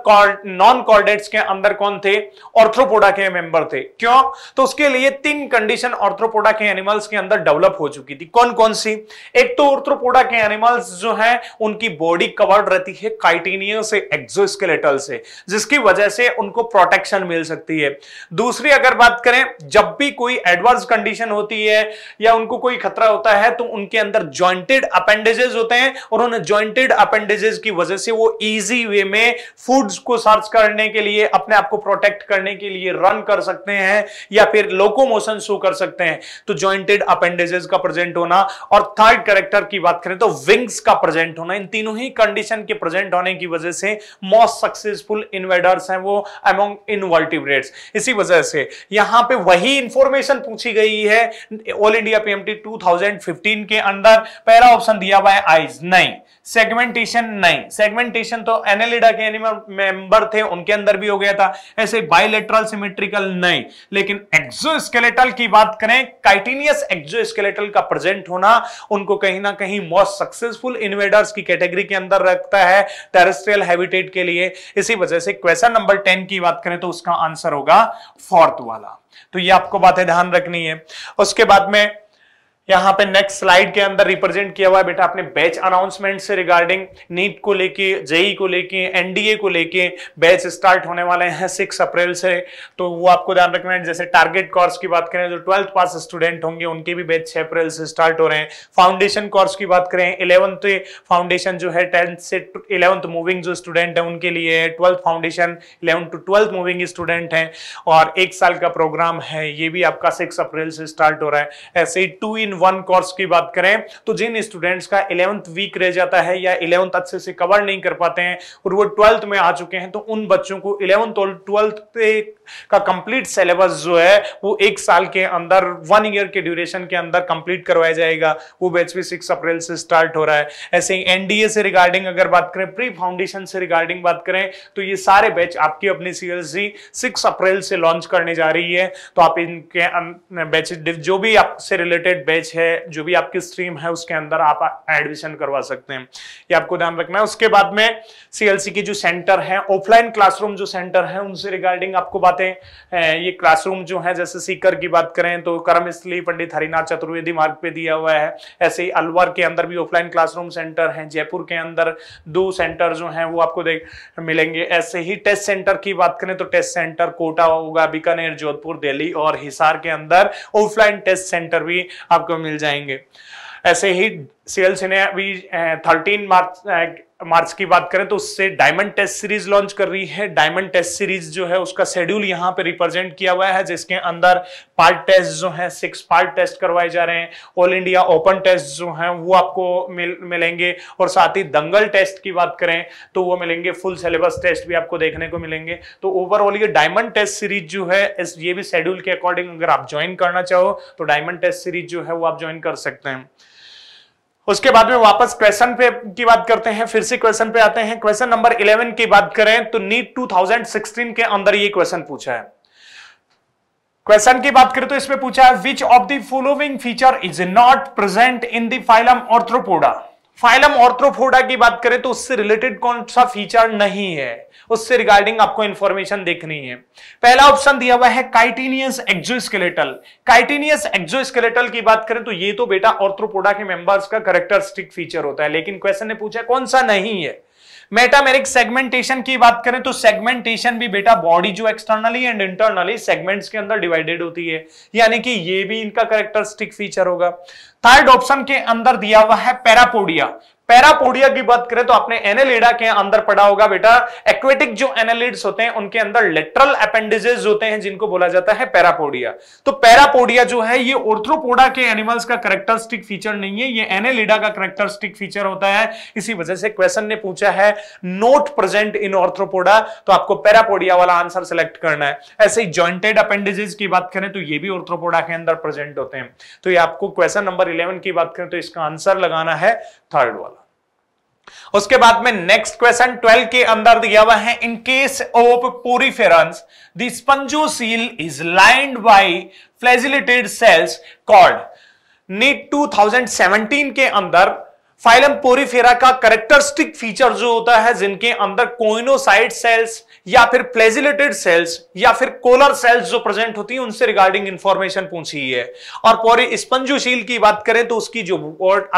नॉन कॉर्डेट्स के अंदर कौन थे ऑर्थ्रोपोडा के मेंबर थे क्यों तो उसके लिए तीन कंडीशन ऑर्थ्रोपोडा के एनिमल्स के अंदर डेवलप हो चुकी थी कौन कौन सी एक तो ऑर्थ्रोपोडा के एनिमल्स जो है उनकी बॉडी कवर्ड रहती है काइटेनिया से एक्सोस्केलेटल से जिसकी वजह से उनको प्रोटेक्शन मिल सकती है दूसरी अगर बात करें जब भी कोई एडवर्स कंडीशन होती है या उनको कोई खतरा होता है तो उनके अंदर ज्वाइंटेड अपेंडेजेस होते हैं और उन ज्वाइंटेड अपेंडेजेस की वजह से वो इजी वे में फूड्स को सर्च करने के लिए अपने आप को प्रोटेक्ट करने के लिए रन कर सकते हैं या फिर लोकोमोशन शो कर सकते हैं तो ज्वाइंटेड अपेंडेजेस का प्रेजेंट होना और थर्ड करेक्टर की बात करें तो विंग्स का प्रेजेंट होना इन तीनों ही कंडीशन के प्रेजेंट होने की वजह से मोस्ट सक्सेसफुल इन्वेडर्स हैं वो अमोंग इनवर्टिब्रेट्स इसी वजह से यहां पे वही इंफॉर्मेशन पूछी गई है ऑल इंडिया पीएमटी 2015 के अंदर पहला ऑप्शन दिया हुआ है आईज नहीं सेगमेंटेशन नहीं सेगमेंटेशन तो एनेलिडा के मेंबर थे उनके अंदर भी हो गया था ऐसे बाइलेटरल सिमेट्रिकल नहीं लेकिन एक्सोस्केलेटल की बात करें काइटिनियस एक्सोस्केलेटल का प्रेजेंट होना उनको कहीं ना कहीं मोस्ट सक्सेसफुल इन्वेडर्स की कैटेगरी के अंदर रखता है टेरेस्ट्रियल हैबिटेट के लिए इसी वजह से क्वेश्चन नंबर टेन की बात करें तो उसका आंसर होगा फोर्थ वाला तो ये आपको बातें ध्यान रखनी है उसके बाद में यहाँ पे नेक्स्ट स्लाइड के अंदर रिप्रेजेंट किया हुआ है बेटा आपने बैच अनाउंसमेंट से रिगार्डिंग नीट को लेके जेई e e को लेके एनडीए को लेके बैच स्टार्ट होने वाले हैं सिक्स अप्रैल से तो वो आपको ध्यान रखना है जैसे टारगेट कोर्स की बात करें जो ट्वेल्थ पास स्टूडेंट होंगे उनके भी बैच छह अप्रैल से स्टार्ट हो रहे हैं फाउंडेशन कोर्स की बात करें इलेवंथ फाउंडेशन जो है टेंथ से इलेवंथ मूविंग जो स्टूडेंट है उनके लिए twelfth foundation eleven to twelfth moving student है और एक साल का प्रोग्राम है ये भी आपका सिक्स अप्रैल से स्टार्ट हो रहा है ऐसे ही टू इन वन कोर्स की बात करें तो जिन स्टूडेंट्स का इलेवंथ वीक रह जाता है या इलेवंथ अच्छे से कवर नहीं कर पाते हैं और वो ट्वेल्थ में आ चुके हैं तो उन बच्चों को इलेवंथ और ट्वेल्थ का कंप्लीट सिलेबस जो है वो एक साल के अंदर वन ईयर के ड्यूरेशन के अंदर कंप्लीट करवाया जाएगा वो बैच भी सिक्स अप्रैल से स्टार्ट हो रहा है ऐसे ही एनडीए से रिगार्डिंग अगर बात करें प्री फाउंडेशन से रिगार्डिंग बात करें तो ये सारे बैच आपकी अपनी सीएलसी सिक्स अप्रैल से लॉन्च करने जा रही है तो आप इनके बैच अं-, जो भी आपसे रिलेटेड बैच कॉलेज है जो भी आपकी स्ट्रीम है उसके अंदर आप एडमिशन करवा सकते हैं ये आपको ध्यान रखना है उसके बाद में सीएलसी की जो सेंटर है ऑफलाइन क्लासरूम जो सेंटर है उनसे रिगार्डिंग आपको बातें ये क्लासरूम जो है जैसे सीकर की बात करें तो कर्म स्थली पंडित हरिनाथ चतुर्वेदी मार्ग पे दिया हुआ है ऐसे ही अलवर के अंदर भी ऑफलाइन क्लासरूम सेंटर है जयपुर के अंदर दो सेंटर जो है वो आपको देख मिलेंगे ऐसे ही टेस्ट सेंटर की बात करें तो टेस्ट सेंटर कोटा होगा बीकानेर जोधपुर दिल्ली और हिसार के अंदर ऑफलाइन टेस्ट सेंटर भी आपका आपको मिल जाएंगे ऐसे ही सीएलसी ने अभी थर्टीन मार्च मार्च की बात करें तो उससे डायमंड टेस्ट सीरीज लॉन्च कर रही है डायमंड टेस्ट सीरीज जो है उसका शेड्यूल यहाँ पे रिप्रेजेंट किया हुआ है जिसके अंदर पार्ट टेस्ट जो है सिक्स पार्ट टेस्ट करवाए जा रहे हैं ऑल इंडिया ओपन टेस्ट जो है वो आपको मिल मिलेंगे और साथ ही दंगल टेस्ट की बात करें तो वो मिलेंगे फुल सिलेबस टेस्ट भी आपको देखने को मिलेंगे तो ओवरऑल ये डायमंड टेस्ट सीरीज जो है इस ये भी शेड्यूल के अकॉर्डिंग अगर आप ज्वाइन करना चाहो तो डायमंड टेस्ट सीरीज जो है वो आप ज्वाइन कर सकते हैं उसके बाद में वापस क्वेश्चन पे की बात करते हैं फिर से क्वेश्चन पे आते हैं क्वेश्चन नंबर 11 की बात करें तो नीट 2016 के अंदर ये क्वेश्चन पूछा है क्वेश्चन की बात करें तो इसमें पूछा है which of the following feature is not present in the phylum arthropoda phylum arthropoda की बात करें तो उससे रिलेटेड कौन सा फीचर नहीं है उससे रिगार्डिंग आपको इंफॉर्मेशन देखनी है पहला ऑप्शन दिया हुआ है काइटिनियस एक्जोस्केलेटल काइटिनियस एक्जोस्केलेटल की बात करें तो ये तो बेटा ऑर्थ्रोपोडा के मेंबर्स का करेक्टरिस्टिक फीचर होता है लेकिन क्वेश्चन ने पूछा कौन सा नहीं है मेटामेरिक सेगमेंटेशन की बात करें तो सेगमेंटेशन भी बेटा बॉडी जो एक्सटर्नली एंड इंटरनली सेगमेंट्स के अंदर डिवाइडेड होती है यानी कि ये भी इनका करेक्टरिस्टिक फीचर होगा थर्ड ऑप्शन के अंदर दिया हुआ है पैरापोडिया पैरापोडिया की बात करें तो आपने एनेलिडा के अंदर पढ़ा होगा बेटा एक्वेटिक जो एनेलिड्स होते हैं उनके अंदर लेटरल अपेंडिजेस होते हैं जिनको बोला जाता है पैरापोडिया तो पैरापोडिया जो है ये ओर्थ्रोपोडा के एनिमल्स का करेक्टरिस्टिक फीचर नहीं है ये एनेलिडा का करेक्टरिस्टिक फीचर होता है इसी वजह से क्वेश्चन ने पूछा है नोट प्रेजेंट इन ऑर्थ्रोपोडा तो आपको पैरापोडिया वाला आंसर सिलेक्ट करना है ऐसे ही ज्वाइंटेड अपेंडिजेस की बात करें तो ये भी ऑर्थ्रोपोडा के अंदर प्रेजेंट होते हैं तो ये आपको क्वेश्चन नंबर इलेवन की बात करें तो इसका आंसर लगाना है थर्ड वाला उसके बाद में नेक्स्ट क्वेश्चन ट्वेल्व के अंदर दिया हुआ है in case of poriferans the seal is lined by flagellated cells called NEET 2017 के अंदर फाइलम पोरीफेरा का करेक्टरिस्टिक फीचर जो होता है जिनके अंदर कोइनोसाइड सेल्स या फिर प्लेजिलेटेड सेल्स या फिर कोलर सेल्स जो प्रेजेंट होती है उनसे रिगार्डिंग इंफॉर्मेशन पूछी है और पौरी स्पंजुशील की बात करें तो उसकी जो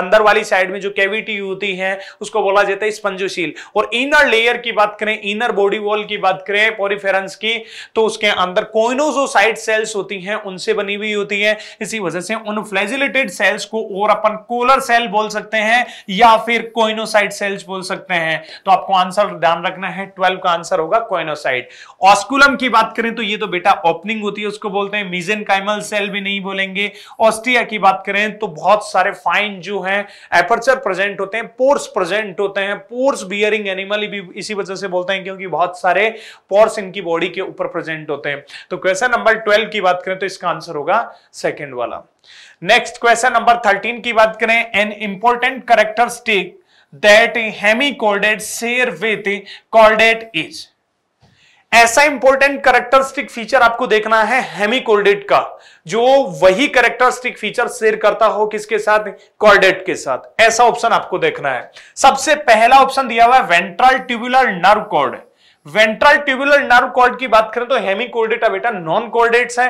अंदर वाली साइड में जो कैविटी होती है उसको बोला जाता है स्पंजुशील और इनर लेयर की बात करें इनर बॉडी वॉल की बात करें पोरिफेरेंस की तो उसके अंदर कोइनोजोसाइट सेल्स होती हैं उनसे बनी हुई होती है इसी वजह से उन फ्लेजिलेटेड सेल्स को और अपन कोलर सेल बोल सकते हैं या फिर कोइनोसाइट सेल्स बोल सकते हैं तो आपको आंसर ध्यान रखना है ट्वेल्व का आंसर होगा स्पाइनोसाइट ऑस्कुलम की बात करें तो ये तो बेटा ओपनिंग होती है उसको बोलते हैं मीजन काइमल सेल भी नहीं बोलेंगे ऑस्टिया की बात करें तो बहुत सारे फाइन जो है एपर्चर प्रेजेंट होते हैं पोर्स प्रेजेंट होते हैं पोर्स बियरिंग एनिमल भी इसी वजह से बोलते हैं क्योंकि बहुत सारे पोर्स इनकी बॉडी के ऊपर प्रेजेंट होते हैं तो क्वेश्चन नंबर ट्वेल्व की बात करें तो इसका आंसर होगा सेकेंड वाला नेक्स्ट क्वेश्चन नंबर थर्टीन की बात करें an important that hemi hemichordate share with chordate is ऐसा इंपॉर्टेंट करेक्टरिस्टिक फीचर आपको देखना है हेमिकोल्डेट का जो वही करेक्टरिस्टिक फीचर शेयर करता हो किसके साथ कॉर्डेट के साथ ऐसा ऑप्शन आपको देखना है सबसे पहला ऑप्शन दिया हुआ है ventral tubular nerve cord ventral tubular nerve cord की बात करें तो हेमिकोल्डेट बेटा नॉन कॉर्डेट्स है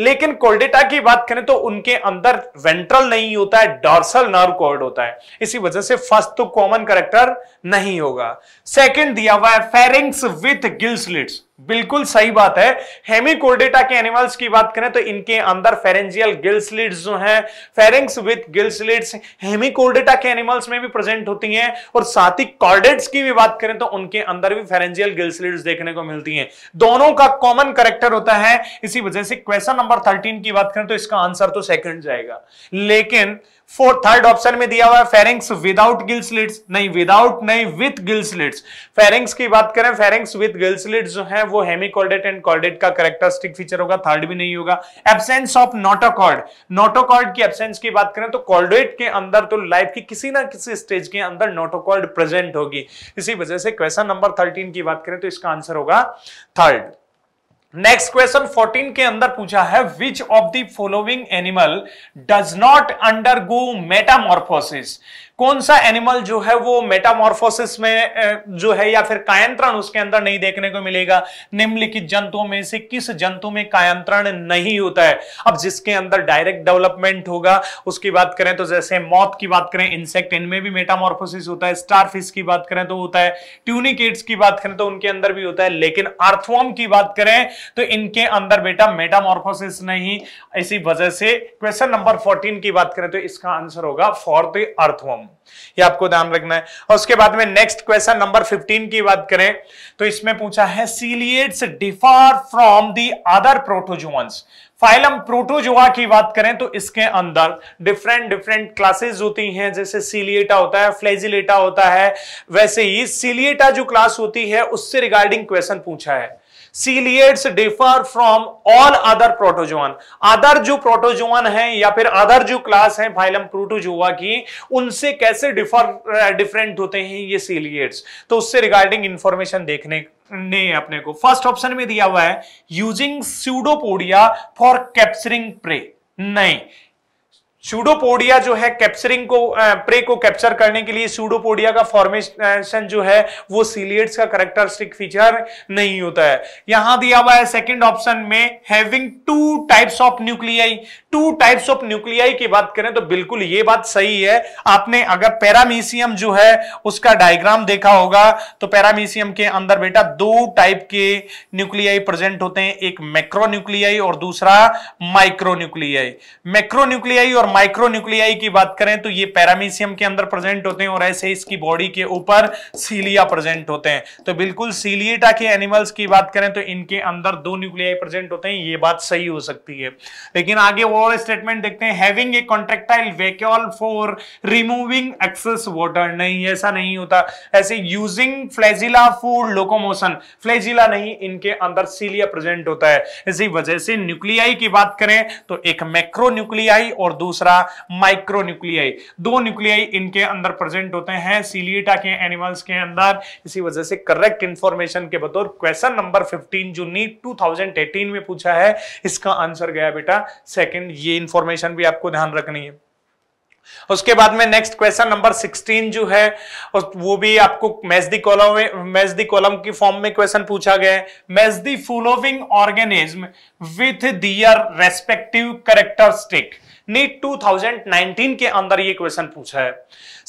लेकिन कोल्डेटा की बात करें तो उनके अंदर वेंट्रल नहीं होता है डॉर्सल नर्व कॉर्ड होता है इसी वजह से फर्स्ट तो कॉमन करेक्टर नहीं होगा सेकंड दिया हुआ है फेरिंग्स विथ गिल्सलिट्स बिल्कुल सही बात है हेमिकोर्डेटा के एनिमल्स की बात करें तो इनके अंदर फेरेंजियल गिल्सलिड्स जो हैं फेरेंग्स विथ गिल्सलिड्स हेमिकोर्डेटा के एनिमल्स में भी प्रेजेंट होती हैं और साथ ही कॉर्डेट्स की भी बात करें तो उनके अंदर भी फेरेंजियल गिल्सलिट्स देखने को मिलती हैं दोनों का कॉमन करेक्टर होता है इसी वजह से क्वेश्चन नंबर थर्टीन की बात करें तो इसका आंसर तो सेकंड जाएगा लेकिन फोर्थ थर्ड ऑप्शन में दिया हुआ है फेरेंक्स विदाउट गिल स्लिट्स नहीं विदाउट नहीं विथ गिल स्लिट्स फेरेंक्स की बात करें फेरेंक्स विथ गिल स्लिट्स जो है वो हेमिकॉर्डेट एंड कॉर्डेट का करेक्टरिस्टिक फीचर होगा थर्ड भी नहीं होगा एब्सेंस ऑफ नोटोकॉर्ड नोटोकॉर्ड की एब्सेंस की बात करें तो कॉर्डेट के अंदर तो लाइफ की किसी ना किसी स्टेज के अंदर नोटोकॉर्ड प्रेजेंट होगी इसी वजह से क्वेश्चन नंबर थर्टीन की बात करें तो इसका आंसर होगा थर्ड नेक्स्ट क्वेश्चन 14 के अंदर पूछा है which of the following animal does not undergo metamorphosis कौन सा एनिमल जो है वो मेटामॉर्फोसिस में जो है या फिर कायंत्रण उसके अंदर नहीं देखने को मिलेगा निम्नलिखित जंतुओं में से किस जंतु में कायंत्रण नहीं होता है अब जिसके अंदर डायरेक्ट डेवलपमेंट होगा उसकी बात करें तो जैसे मौत की बात करें इंसेक्ट इनमें भी मेटामॉर्फोसिस होता है स्टारफिश की बात करें तो होता है ट्यूनिकेट्स की बात करें तो उनके अंदर भी होता है लेकिन अर्थवॉर्म की बात करें तो इनके अंदर बेटा मेटामोर्फोसिस नहीं इसी वजह से क्वेश्चन नंबर फोर्टीन की बात करें तो इसका आंसर होगा फॉर द अर्थवॉर्म होम ये आपको ध्यान रखना है और उसके बाद में नेक्स्ट क्वेश्चन नंबर 15 की बात करें तो इसमें पूछा है ciliates differ from the other protozoans phylum protozoa की बात करें तो इसके अंदर डिफरेंट डिफरेंट क्लासेस होती हैं जैसे सीलिएटा होता है फ्लेजिलेटा होता है वैसे ही सीलिएटा जो क्लास होती है उससे रिगार्डिंग क्वेश्चन पूछा है ciliates differ from all other protozoan other जो प्रोटोजोअन है या फिर अदर जो क्लास है फाइलम प्रोटोजोआ की उनसे कैसे डिफर डिफरेंट होते हैं ये सीलिएट्स तो उससे रिगार्डिंग इंफॉर्मेशन देखने ने अपने को फर्स्ट ऑप्शन में दिया हुआ है using pseudopodia for capturing prey नहीं सूडोपोडिया जो है कैप्चरिंग को प्रे को कैप्चर करने के लिए सूडोपोडिया का फॉर्मेशन जो है वो सीलियट्स का करेक्टरिस्टिक फीचर नहीं होता है यहां दिया हुआ है सेकंड ऑप्शन में having two types of nuclei two types of nuclei की बात करें तो बिल्कुल ये बात सही है आपने अगर पैरामीशियम जो है उसका डायग्राम देखा होगा तो पैरामीशियम के अंदर बेटा दो टाइप के न्यूक्लियाई प्रेजेंट होते हैं एक मैक्रो न्यूक्लियाई और दूसरा माइक्रो न्यूक्लियाई मैक्रो न्यूक्लियाई और माइक्रो न्यूक्लियाई की बात करें तो ये पैरामीशियम के अंदर प्रेजेंट होते हैं और ऐसे इसकी बॉडी के ऊपर सीलिया प्रेजेंट होते हैं तो बिल्कुल सीलिएटा के एनिमल्स की बात करें तो इनके अंदर दो न्यूक्लियाई प्रेजेंट होते हैं ये बात सही हो सकती है लेकिन आगे वो और स्टेटमेंट देखते हैं contractile vacuole for removing excess water नहीं ऐसा नहीं होता ऐसे using flagella for locomotion flagella नहीं इनके अंदर सीलिया प्रेजेंट होता है इसी वजह से न्यूक्लियाई की बात करें तो एक मैक्रो न्यूक्लियाई और दूसरा माइक्रो न्यूक्लियाई दो न्यूक्लियाई इनके अंदर प्रेजेंट होते हैं सीलिएटा के एनिमल्स के अंदर इसी वजह से करेक्ट इंफॉर्मेशन के बतौर क्वेश्चन नंबर 15 जो नीट 2018 में पूछा है इसका आंसर गया बेटा सेकंड ये इंफॉर्मेशन भी आपको ध्यान रखनी है उसके बाद में नेक्स्ट क्वेश्चन नंबर 16 जो है वो भी आपको मैजदी कॉलम मैजदी कॉलम की फॉर्म में क्वेश्चन पूछा गया है match the the following organism with their respective characteristic NEET 2019 के अंदर ये क्वेश्चन पूछा है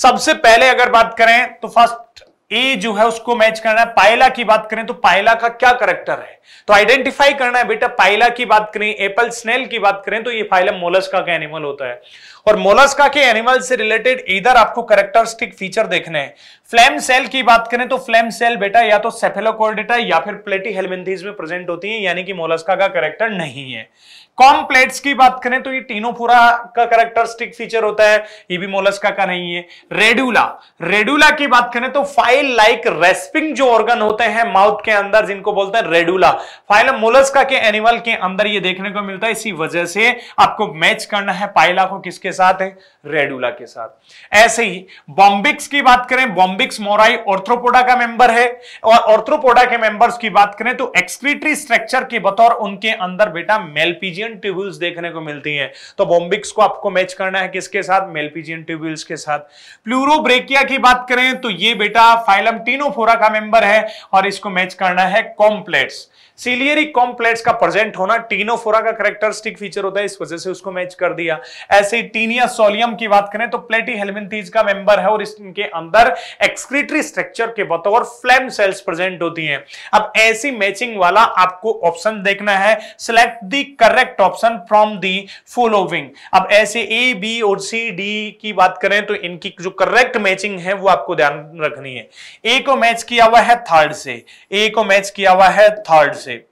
सबसे पहले अगर बात करें तो फर्स्ट ए जो है उसको मैच करना है पायला की बात करें तो पायला का क्या करेक्टर है तो आइडेंटिफाई करना है बेटा पायला की बात करें एप्पल स्नेल की बात करें तो ये फाइलम मोलस्का का एनिमल होता है और मोलस्का के एनिमल से रिलेटेड इधर आपको करेक्टरिस्टिक फीचर देखने हैं फ्लेम सेल की बात करें तो फ्लेम सेल बेटा या तो सेफेलोकोर्डेटा या फिर प्लेटी हेलमेंथीज में प्रेजेंट होती है यानी कि मोलस्का का करेक्टर नहीं है कॉम प्लेट्स की बात करें तो ये टीनोफोरा का करेक्टरिस्टिक फीचर होता है ये भी मोलस्का का नहीं है रेडुला रेडुला की बात करें तो फाइल लाइक रेस्पिंग जो ऑर्गन होते हैं माउथ के अंदर जिनको बोलते हैं रेडुला फाइल मोलस्का के एनिमल के अंदर ये देखने को मिलता है इसी वजह से आपको मैच करना है पाइला को किसके साथ है रेडुला के साथ ऐसे ही बॉम्बिक्स की बात करें बॉम्बिक्स मोराई ऑर्थ्रोपोडा का मेंबर है और ऑर्थ्रोपोडा के मेंबर्स की बात करें तो एक्सक्रीटरी स्ट्रक्चर के बतौर उनके अंदर बेटा मेलपीजी मेलपीजियन ट्यूब्यूल्स देखने को मिलती है तो बॉम्बिक्स को आपको मैच करना है किसके साथ मेलपीजियन ट्यूब्यूल्स के साथ प्लूरोब्रेकिया की बात करें तो ये बेटा फाइलम टीनोफोरा का मेंबर है और इसको मैच करना है कॉम्प्लेट्स सिलियरी कॉम्प्लेक्स का प्रेजेंट होना टीनोफोरा का करेक्टरिस्टिक फीचर होता है इस वजह से उसको मैच कर दिया ऐसे टीनिया सोलियम की बात करें तो प्लेटी हेलमिनथीज का मेंबर है और इसके अंदर एक्सक्रीटरी स्ट्रक्चर के बतौर फ्लेम सेल्स प्रेजेंट होती हैं अब ऐसी मैचिंग वाला आपको ऑप्शन देखना है select the correct correct option from the following अब ऐसे ए बी और सी डी की बात करें तो इनकी जो करेक्ट मैचिंग है वो आपको ध्यान रखनी है ए को मैच किया हुआ है थर्ड से ए को मैच किया हुआ है थर्ड से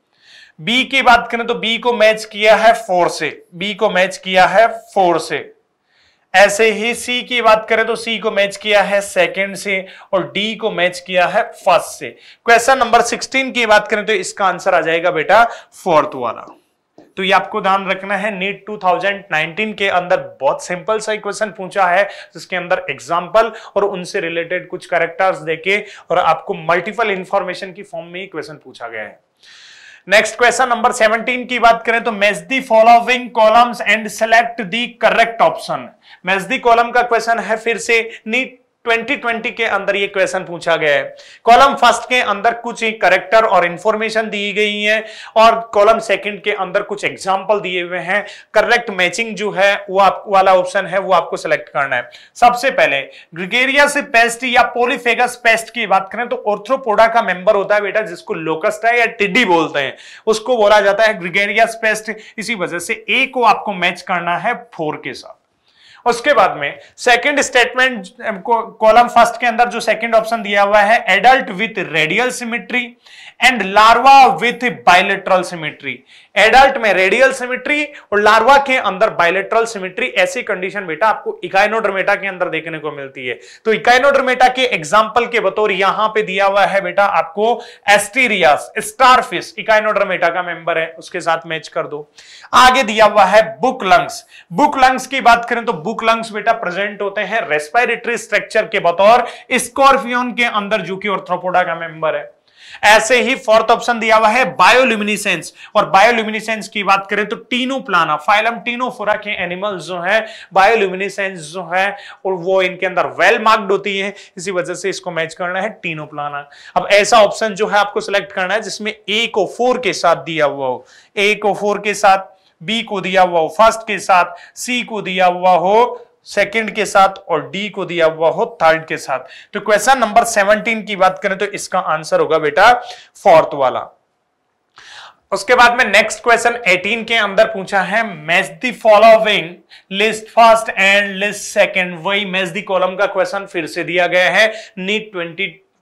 बी की बात करें तो बी को मैच किया है फोर से बी को मैच किया है फोर से ऐसे ही सी की बात करें तो सी को मैच किया है सेकंड से और डी को मैच किया है फर्स्ट से क्वेश्चन नंबर सिक्सटीन की बात करें तो इसका आंसर आ जाएगा बेटा फोर्थ वाला तो ये आपको ध्यान रखना है नीट 2019 के अंदर बहुत सिंपल सा क्वेश्चन पूछा है जिसके अंदर एग्जाम्पल और उनसे रिलेटेड कुछ करेक्टर्स देके और आपको मल्टीपल इंफॉर्मेशन की फॉर्म में ही क्वेश्चन पूछा गया है नेक्स्ट क्वेश्चन नंबर 17 की बात करें तो match the following columns and select the correct option match the column का क्वेश्चन है फिर से नीट 2020 के अंदर ये क्वेश्चन पूछा गया है कॉलम फर्स्ट के अंदर कुछ करेक्टर और इंफॉर्मेशन दी गई है और कॉलम सेकंड के अंदर कुछ एग्जांपल दिए हुए हैं करेक्ट मैचिंग जो है वो आप वाला ऑप्शन है वो आपको सेलेक्ट करना है सबसे पहले ग्रिगेरिया से पेस्ट या पोलिफेगस पेस्ट की बात करें तो ऑर्थ्रोपोडा का मेंबर होता है बेटा जिसको लोकस्टा या टिड्डी बोलते हैं उसको बोला जाता है ग्रिगेरिया पेस्ट इसी वजह से ए को आपको मैच करना है फोर के साथ उसके बाद में सेकंड स्टेटमेंट कॉलम फर्स्ट के अंदर जो सेकंड ऑप्शन दिया हुआ है adult with radial symmetry and larva with bilateral symmetry adult में रेडियल सिमिट्री और लार्वा के अंदर बायोलेट्रल सिमिट्री ऐसी कंडीशन बेटा आपको इकाइनोड्रमेटा के अंदर देखने को मिलती है तो इकाइनोड्रमेटा के एग्जाम्पल के बतौर यहां पे दिया हुआ है बेटा आपको एस्टीरियास स्टारफिश इकाइनोड्रमेटा का मेंबर है उसके साथ मैच कर दो आगे दिया हुआ है बुक लंग्स बुक लंग्स की बात करें तो बुक मुख लंग्स बेटा प्रेजेंट होते हैं रेस्पायरेटरी स्ट्रक्चर के बतौर स्कॉर्पियोन के अंदर जो कि ऑर्थ्रोपोडा का मेंबर है ऐसे ही फोर्थ ऑप्शन दिया हुआ है बायोल्यूमिनिसेंस और बायोल्यूमिनिसेंस की बात करें तो ctenoplana phylum cteno ctenophora के एनिमल्स जो है बायोल्यूमिनिसेंस जो है और वो इनके अंदर वेल मार्क्ड होती है इसी वजह से इसको मैच करना है टीनो प्लाना अब ऐसा ऑप्शन जो है आपको सिलेक्ट करना है जिसमें ए को फोर के साथ दिया हुआ हो ए को फोर के साथ बी को दिया हुआ हो फर्स्ट के साथ सी को दिया हुआ हो सेकंड के साथ और डी को दिया हुआ हो थर्ड के साथ तो क्वेश्चन नंबर सेवनटीन की बात करें तो इसका आंसर होगा बेटा फोर्थ वाला उसके बाद में नेक्स्ट क्वेश्चन एटीन के अंदर पूछा है match the following list first and list second वही मैच दी कॉलम का क्वेश्चन फिर से दिया गया है नीट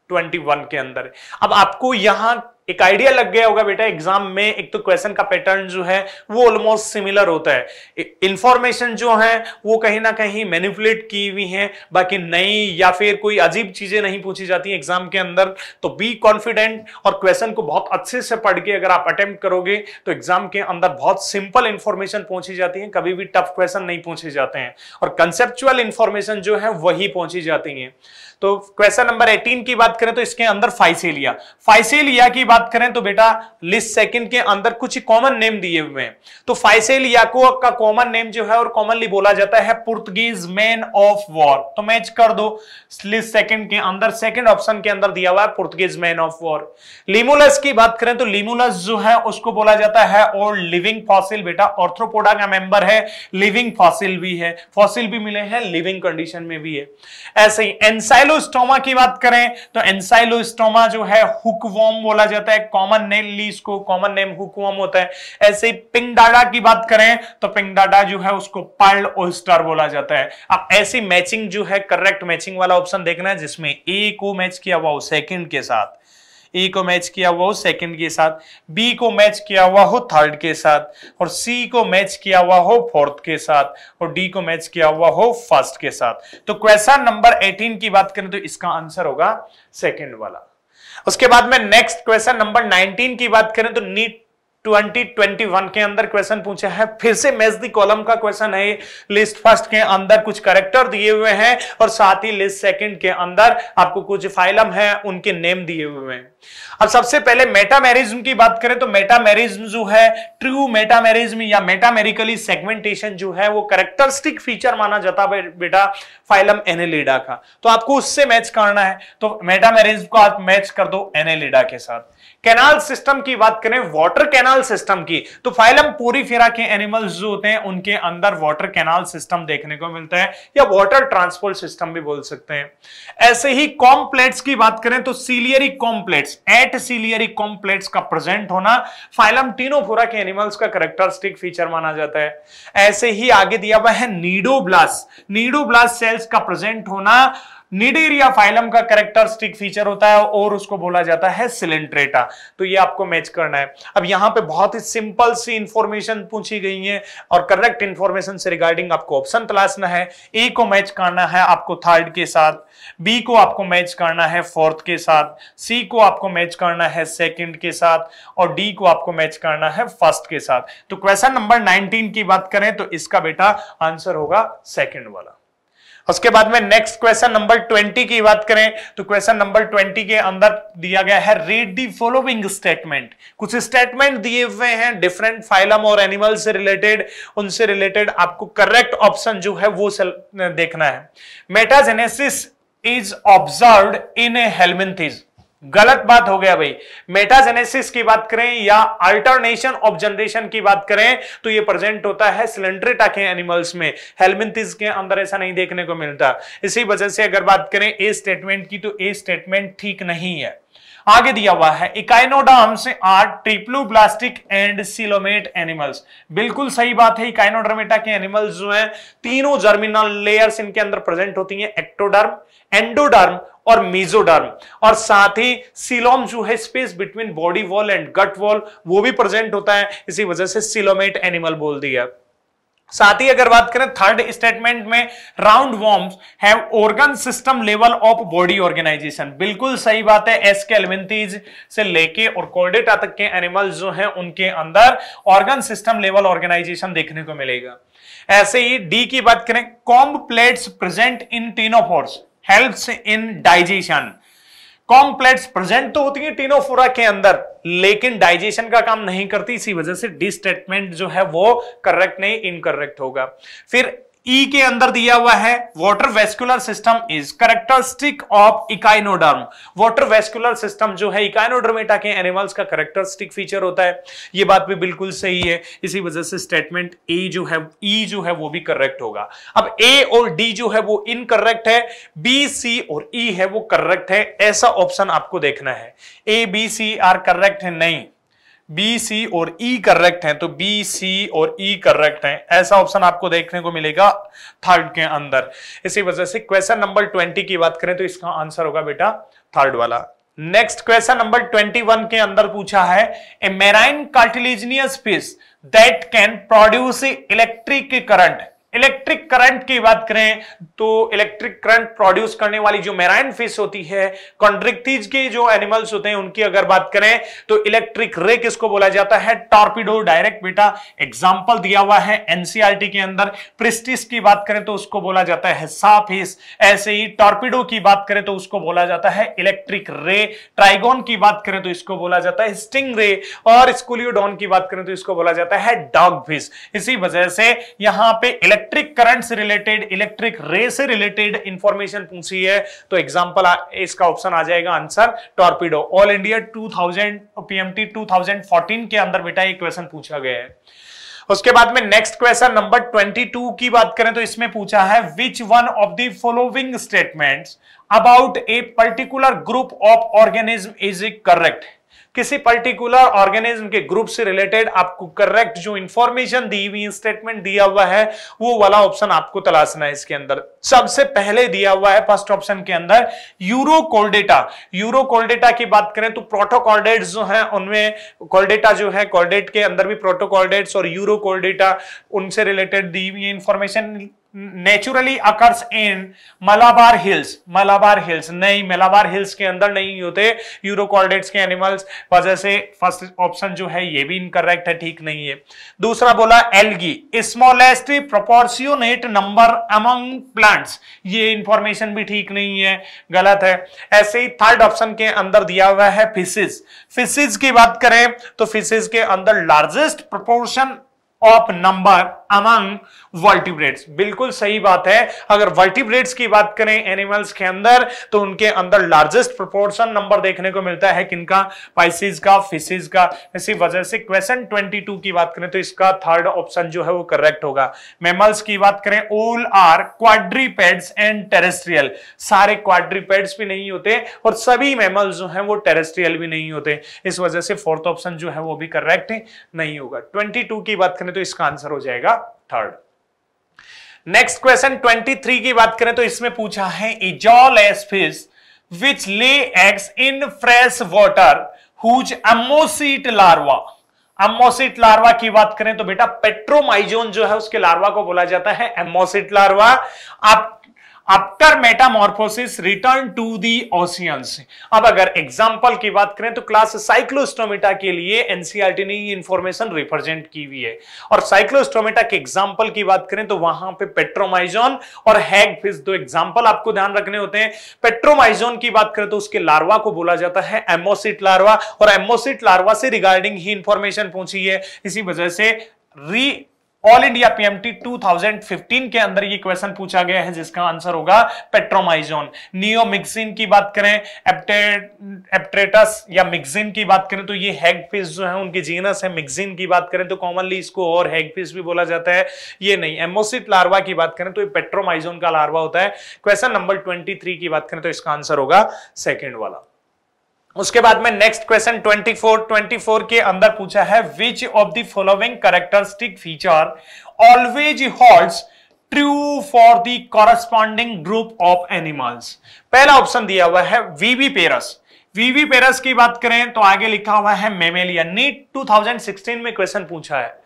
ट्वेंटी वन के अंदर अब आपको यहां एक आइडिया लग गया होगा बेटा एग्जाम में एक तो क्वेश्चन का पैटर्न जो है वो ऑलमोस्ट सिमिलर होता है इंफॉर्मेशन जो है वो कहीं ना कहीं मैनिपुलेट की हुई है बाकी नई या फिर कोई अजीब चीजें नहीं पूछी जाती एग्जाम के अंदर तो बी कॉन्फिडेंट और क्वेश्चन को बहुत अच्छे से पढ़ के अगर आप अटेम्प्ट करोगे तो एग्जाम के अंदर बहुत सिंपल इंफॉर्मेशन पहुंची जाती है कभी भी टफ क्वेश्चन नहीं पूछे जाते हैं और कंसेप्चुअल इंफॉर्मेशन जो है वही पहुंची जाती है तो क्वेश्चन नंबर 18 की बात करें तो इसके अंदर फाइसेलिया फाइसेलिया की बात बात करें तो बेटा लिस्ट सेकंड के अंदर कुछ कॉमन नेम दिए हुए हैं तो फाइसेल याकोव का कॉमन नेम जो है और कॉमनली बोला जाता है पुर्तगीज मैन ऑफ वॉर तो मैच कर दो लिस्ट सेकंड के अंदर सेकंड ऑप्शन के अंदर दिया हुआ है Portuguese man of war limulus की बात करें तो लिमुलस जो है उसको बोला जाता है ओल्ड लिविंग फॉसिल बेटा ऑर्थ्रोपोडा का मेंबर है लिविंग फॉसिल भी है फॉसिल भी मिले हैं लिविंग कंडीशन में भी है ऐसे ही एनसाइलोस्टोमा की बात करें तो एनसाइलोस्टोमा जो है हुकवॉम बोला जाता है होता है कॉमन नेम लीज को कॉमन नेम हुकुम होता है ऐसे ही पिंग डाडा की बात करें तो पिंग डाडा जो है उसको पर्ल ओस्टर बोला जाता है अब ऐसी मैचिंग जो है करेक्ट मैचिंग वाला ऑप्शन देखना है जिसमें ए को मैच किया हुआ हो सेकेंड के साथ ए को मैच किया हुआ हो सेकंड के साथ बी को मैच किया हुआ हो थर्ड के साथ और सी को मैच किया हुआ हो फोर्थ के साथ और डी को मैच किया हुआ हो फर्स्ट के साथ तो क्वेश्चन नंबर 18 की बात करें तो इसका आंसर होगा सेकंड वाला उसके बाद में नेक्स्ट क्वेश्चन नंबर 19 की बात करें तो नीट 2021 के अंदर क्वेश्चन पूछा है फिर से मैच दी कॉलम का क्वेश्चन है लिस्ट फर्स्ट के अंदर कुछ करेक्टर दिए हुए हैं और साथ ही लिस्ट सेकंड के अंदर आपको कुछ फाइलम है उनके नेम दिए हुए हैं अब सबसे पहले मेटा मैरिज्म की बात करें तो मेटा मैरिज्म जो है ट्रू मेटा मैरिज्म या मेटामेरिकली सेगमेंटेशन जो है वो करेक्टरिस्टिक फीचर माना जाता है बेटा फाइलम एनेलिडा का तो आपको उससे मैच करना है तो मेटा मैरिज्म को आप मैच कर दो एनेलिडा के साथ कैनाल सिस्टम की बात करें वाटर कैनाल सिस्टम की तो फाइलम पूरी फिरा के एनिमल्स जो होते हैं उनके अंदर वाटर कैनाल सिस्टम देखने को मिलता है या वाटर ट्रांसपोर्ट सिस्टम भी बोल सकते हैं ऐसे ही कॉम्प्लेट्स की बात करें तो ciliary comb plates at ciliary comb plates का प्रेजेंट होना फाइलम टीनोफोरा के एनिमल्स का करेक्टरिस्टिक फीचर माना जाता है ऐसे ही आगे दिया हुआ है नीडोब्लास नीडोब्लास सेल्स का प्रेजेंट होना निडेर या फाइलम का करेक्टरिस्टिक फीचर होता है और उसको बोला जाता है सिलेंट्रेटा तो ये आपको मैच करना है अब यहाँ पे बहुत ही सिंपल सी इंफॉर्मेशन पूछी गई है और करेक्ट इंफॉर्मेशन से रिगार्डिंग आपको ऑप्शन तलाशना है ए को मैच करना है आपको थर्ड के साथ बी को आपको मैच करना है फोर्थ के साथ सी को आपको मैच करना है सेकेंड के साथ और डी को आपको मैच करना है फर्स्ट के साथ तो क्वेश्चन नंबर नाइनटीन की बात करें तो इसका बेटा आंसर होगा सेकेंड वाला उसके बाद में नेक्स्ट क्वेश्चन नंबर ट्वेंटी की बात करें तो क्वेश्चन नंबर ट्वेंटी के अंदर दिया गया है रीड दी फॉलोइंग स्टेटमेंट कुछ स्टेटमेंट दिए हुए हैं डिफरेंट फाइलम और एनिमल से रिलेटेड उनसे रिलेटेड आपको करेक्ट ऑप्शन जो है वो देखना है metagenesis is observe in a helminthes गलत बात हो गया भाई मेटाजेनेसिस की बात करें या अल्टरनेशन ऑफ जनरेशन की बात करें तो ये प्रेजेंट होता है सिलेंड्रेटा के एनिमल्स में हेलमिंथिस के अंदर ऐसा नहीं देखने को मिलता इसी वजह से अगर बात करें ए स्टेटमेंट की तो ए स्टेटमेंट ठीक नहीं है आगे दिया हुआ है echinoderms are triploblastic and coelomate animals बिल्कुल सही बात है इकाइनोडर्मेटा के एनिमल्स जो है तीनों जर्मिनल लेयर्स इनके अंदर प्रेजेंट होती हैं एक्टोडर्म एंडोडर्म और मीजोडर्म और साथ ही सिलोम जो है space between body wall and gut wall वो भी प्रेजेंट होता है इसी वजह से सिलोमेट एनिमल बोल दिया साथ ही अगर बात करें थर्ड स्टेटमेंट में roundworms have organ system level of body organization बिल्कुल सही बात है एस के एलिमेंटीज से लेके और कोल्डेटा तक के एनिमल्स जो हैं उनके अंदर ऑर्गन सिस्टम लेवल ऑर्गेनाइजेशन देखने को मिलेगा ऐसे ही डी की बात करें comb plates present in ctenophores helps in digestion complex present तो होती है टीनोफोरा के अंदर लेकिन डाइजेशन का काम नहीं करती इसी वजह से डिस्टेटमेंट जो है वो करेक्ट नहीं इनकरेक्ट होगा फिर ई e के अंदर दिया हुआ है water vascular system is characteristic of echinoderm water vascular system जो है इकाइनोडर्मेटा के एनिमल्स का करेक्टरिस्टिक फीचर होता है ये बात भी बिल्कुल सही है इसी वजह से स्टेटमेंट ए जो है ई e जो है वो भी करेक्ट होगा अब ए और डी जो है वो इनकरेक्ट है बी सी और ई e है वो करेक्ट है ऐसा ऑप्शन आपको देखना है A B C are correct है नहीं बी सी और ई e करेक्ट हैं तो बी सी और ई e करेक्ट हैं ऐसा ऑप्शन आपको देखने को मिलेगा थर्ड के अंदर इसी वजह से क्वेश्चन नंबर ट्वेंटी की बात करें तो इसका आंसर होगा बेटा थर्ड वाला next question number twenty one के अंदर पूछा है a marine cartilaginous fish that can produce electric current electric current की बात करें तो इलेक्ट्रिक करंट प्रोड्यूस करने वाली जो मेराइन फिश होती है कॉन्ड्रिक्टीज के जो एनिमल्स होते हैं उनकी अगर बात करें तो इलेक्ट्रिक रे किसको बोला जाता है टॉर्पिडो डायरेक्ट बेटा एग्जांपल दिया हुआ है एनसीआरटी के अंदर प्रिस्टिस की बात करें तो उसको बोला जाता है साफिस ऐसे ही टॉर्पिडो की बात करें तो उसको बोला जाता है इलेक्ट्रिक रे ट्राइगोन की बात करें तो इसको बोला जाता है स्टिंग रे और स्कूलियोडॉन की बात करें तो इसको बोला जाता है डॉग फिश इसी वजह से यहां पर इलेक्ट्रिक करंट से रिलेटेड इलेक्ट्रिक रे से रिलेटेड इंफॉर्मेशन पूछी है तो एग्जाम्पल इसका ऑप्शन आ जाएगा answer torpedo all India 2000 PMT 2014 के अंदर बेटा ये क्वेश्चन पूछा गया है उसके बाद में नेक्स्ट क्वेश्चन नंबर 22 की बात करें तो इसमें पूछा है which one of the following statements about a particular group of organism is correct किसी पर्टिकुलर ऑर्गेनिज्म के ग्रुप से रिलेटेड आपको करेक्ट जो इंफॉर्मेशन दी हुई स्टेटमेंट दिया हुआ है वो वाला ऑप्शन आपको तलाशना है इसके अंदर सबसे पहले दिया हुआ है फर्स्ट ऑप्शन के अंदर यूरोकोल्डेटा यूरोकोल्डेटा की बात करें तो प्रोटोकॉलडेट जो है उनमें कोल्डेटा जो है कोल्डेट के अंदर भी प्रोटोकॉलडेट्स और यूरोकोल्डेटा उनसे रिलेटेड दी हुई information naturally occurs in Malabar hills Malabar hills नहीं मलाबार हिल्स के अंदर नहीं होते यूरोकॉर्डेट्स के एनिमल्स वजह से फर्स्ट ऑप्शन जो है ये भी इनकरेक्ट है ठीक नहीं है दूसरा बोला algae smallest proportionate number among plants ये इंफॉर्मेशन भी ठीक नहीं है गलत है ऐसे ही थर्ड ऑप्शन के अंदर दिया हुआ है फिसिस फिसिस की बात करें तो फिसिस के अंदर largest proportion of number among vertebrates बिल्कुल सही बात है अगर वर्टिब्रेट्स की बात करें एनिमल्स के अंदर तो उनके अंदर लार्जेस्ट प्रोपोर्शन नंबर देखने को मिलता है किनका पाइसिस का फिशिज का इसी वजह से क्वेश्चन 22 की बात करें तो इसका थर्ड ऑप्शन जो है वो करेक्ट होगा मेमल्स की बात करें all are quadrupeds and terrestrial सारे क्वाड्रीपेड्स भी नहीं होते और सभी मेमल्स जो है वो टेरेस्ट्रियल भी नहीं होते इस वजह से फोर्थ ऑप्शन जो है वो भी करेक्ट नहीं होगा ट्वेंटी की बात करें करें तो इसका आंसर हो जाएगा थर्ड नेक्स्ट क्वेश्चन 23 की बात करें तो इसमें पूछा है इजॉल S fish which lay eggs in fresh water whose ammocoete larva ammocoete larva की बात करें तो बेटा पेट्रोमाइजोन जो है उसके लार्वा को बोला जाता है एमोसिट लार्वा आप after metamorphosis return to the oceans अब अगर एग्जाम्पल की बात करें तो क्लास साइक्लोस्टोमेटा के लिए एनसीआरटी e ने इंफॉर्मेशन रिप्रेजेंट की हुई है और साइक्लोस्टोमेटा के एग्जाम्पल की बात करें तो वहां पे पेट्रोमाइजोन और हैग फिश दो एग्जाम्पल आपको ध्यान रखने होते हैं पेट्रोमाइजोन की बात करें तो उसके लार्वा को बोला जाता है एमोसिट लार्वा और एमोसिट लार्वा से रिगार्डिंग ही इंफॉर्मेशन पूछी है इसी वजह से री ऑल इंडिया पीएमटी 2015 के अंदर ये क्वेश्चन पूछा गया है जिसका आंसर होगा पेट्रोमाइजोन नियोमिक्सिन की बात करें एप्टेटस या मिक्सिन की बात करें तो ये हैगफिश जो है उनकी जीनस है मिक्सिन की बात करें तो कॉमनली इसको और हैगफिश भी बोला जाता है ये नहीं एमोसिट लार्वा की बात करें तो ये पेट्रोमाइजोन का लार्वा होता है क्वेश्चन नंबर ट्वेंटी की बात करें तो इसका आंसर होगा सेकेंड वाला उसके बाद में नेक्स्ट क्वेश्चन 24 24 के अंदर पूछा है which of the following characteristic feature always holds true for the corresponding group of animals पहला ऑप्शन दिया हुआ है वीवी पेरस वीवी पेरस की बात करें तो आगे लिखा हुआ है मेमेलियन नीट 2016 में क्वेश्चन पूछा है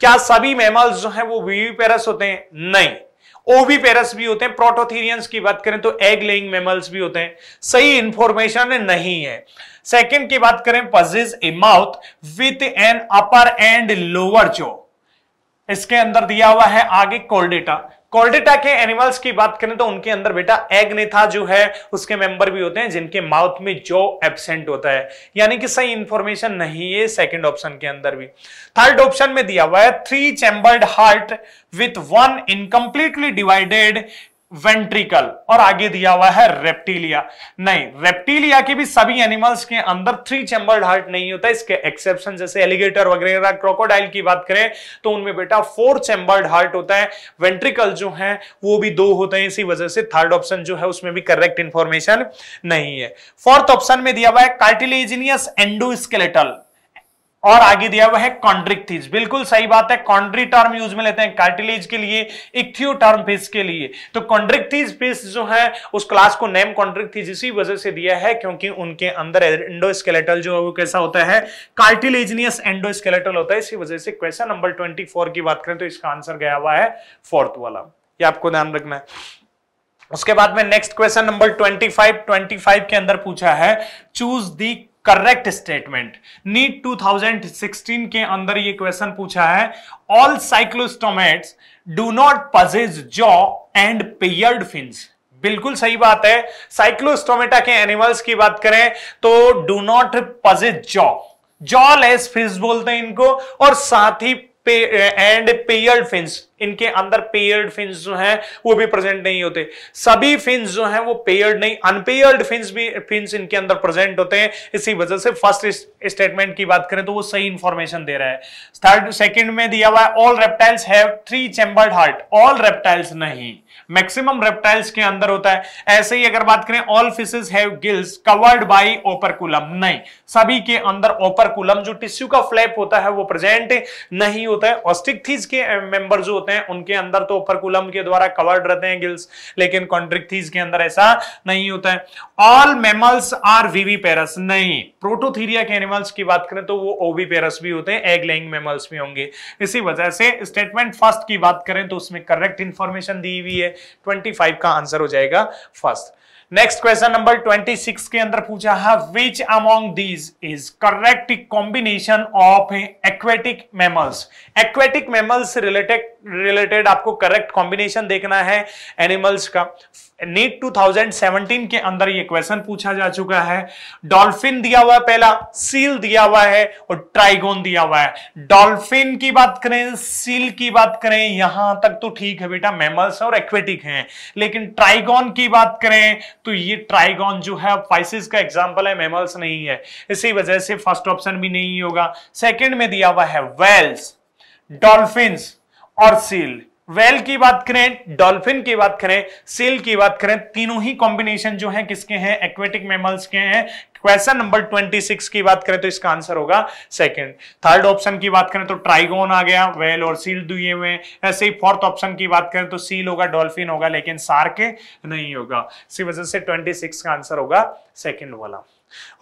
क्या सभी मेमल्स जो है वो वीवी पेरस होते हैं नहीं ओवी पेरस भी होते हैं प्रोटोथीरियंस की बात करें तो एग लेइंग मेमल्स भी होते हैं सही इंफॉर्मेशन नहीं है सेकंड की बात करें possess a mouth with an upper and lower जो इसके अंदर दिया हुआ है आगे कोल्डेटा कॉर्डेटा के एनिमल्स की बात करें तो उनके अंदर बेटा एग नेथा जो है उसके मेंबर भी होते हैं जिनके माउथ में जो एबसेंट होता है यानी कि सही इंफॉर्मेशन नहीं है सेकंड ऑप्शन के अंदर भी थर्ड ऑप्शन में दिया हुआ है three chambered heart with one incompletely divided ventricle और आगे दिया हुआ है रेप्टिलिया नहीं रेप्टिलिया के भी सभी एनिमल्स के अंदर थ्री चेम्बर्ड हार्ट नहीं होता इसके एक्सेप्शन जैसे एलिगेटर वगैरह क्रोकोडाइल की बात करें तो उनमें बेटा फोर चेम्बर्ड हार्ट होता है वेंट्रिकल जो है वो भी दो होते हैं इसी वजह से थर्ड ऑप्शन जो है उसमें भी करेक्ट इंफॉर्मेशन नहीं है फोर्थ ऑप्शन में दिया हुआ है कार्टिलेजिनियस एंडोस्केलेटल और आगे दिया हुआ है कॉन्ड्रिक्थिस बिल्कुल सही बात है कॉन्ड्री टर्म यूज में लेते हैं कार्टिलेज के लिए इक्थ्यू टर्म फिश के लिए तो कॉन्ड्रिक्थिस फिश जो है उस क्लास को नेम कॉन्ड्रिक्थिस इसी वजह से दिया है क्योंकि उनके अंदर एंडोस्केलेटल जो है वो कैसा होता है कार्टिलेजनियस एंडोस्केलेटल होता है इसी वजह से क्वेश्चन नंबर ट्वेंटी की बात करें तो इसका आंसर गया हुआ है फोर्थ वाला ये आपको ध्यान रखना है उसके बाद में नेक्स्ट क्वेश्चन नंबर 25 25 के अंदर पूछा है choose the correct statement NEET 2016 के अंदर ये क्वेश्चन पूछा है all cyclostomata do not possess jaw and paired fins बिल्कुल सही बात है साइक्लोस्टोमेटा के एनिमल्स की बात करें तो do not possess jaw jawless fins बोलते हैं इनको और साथ ही पे, एंड पेयर्ड फिंस इनके अंदर पेयर्ड फिन्स जो हैं वो भी प्रेजेंट नहीं होते सभी फिंस जो हैं वो पेयर्ड नहीं अनपेयर्ड फिंस भी फिंस इनके अंदर प्रेजेंट होते हैं इसी वजह से फर्स्ट स्टेटमेंट की बात करें तो वो सही इंफॉर्मेशन दे रहा है थर्ड सेकंड में दिया हुआ है all reptiles have three chambered heart all reptiles नहीं मैक्सिमम रेप्टाइल्स के अंदर होता है ऐसे ही अगर बात करें all fishes have gills covered by operculum नहीं सभी के अंदर ओपरकुलम जो टिश्यू का फ्लैप होता है वो प्रेजेंट नहीं होता है ऑस्टिकथीज के मेंबर eh, जो होते हैं उनके अंदर तो ओपरकुलम के द्वारा कवर्ड रहते हैं गिल्स लेकिन कॉन्ट्रिकथीज के अंदर ऐसा नहीं होता है ऑल मैमल्स आर वीवीपेरस नहीं प्रोटोथीरिया के एनिमल्स की बात करें तो वो ओवीपेरस भी होते हैं एग लेइंग मैमल्स भी होंगे इसी वजह से स्टेटमेंट फर्स्ट की बात करें तो उसमें करेक्ट इंफॉर्मेशन दी हुई है है फाइव का आंसर हो जाएगा first next question number twenty six के अंदर पूछा है which among these is correct combination of aquatic mammals aquatic mammals related related आपको करेक्ट कॉम्बिनेशन देखना है एनिमल्स का नीट 2017 के अंदर ये क्वेश्चन पूछा जा चुका है डॉल्फिन दिया हुआ है पहला सील दिया हुआ है और ट्राइगोन दिया हुआ है डॉल्फिन की बात करें सील की बात करें यहां तक तो ठीक है बेटा मेमल्स और एक्वेटिक हैं लेकिन ट्राइगोन की बात करें तो ये ट्राइगोन जो है फाइसिस का एग्जाम्पल है मेमल्स नहीं है इसी वजह से फर्स्ट ऑप्शन भी नहीं होगा सेकेंड में दिया हुआ है वेल्स डॉल्फिन और सील वेल की बात करें डॉल्फिन की बात करें सील की बात करें तीनों ही कॉम्बिनेशन जो है किसके हैं एक्वेटिक मेमल्स के हैं क्वेश्चन नंबर 26 की बात करें तो इसका आंसर होगा सेकंड थर्ड ऑप्शन की बात करें तो ट्राइगोन आ गया वेल और सील दुए हुए ऐसे ही फोर्थ ऑप्शन की बात करें तो सील होगा डॉल्फिन होगा लेकिन सार्क नहीं होगा इसी वजह से ट्वेंटी का आंसर होगा सेकेंड वाला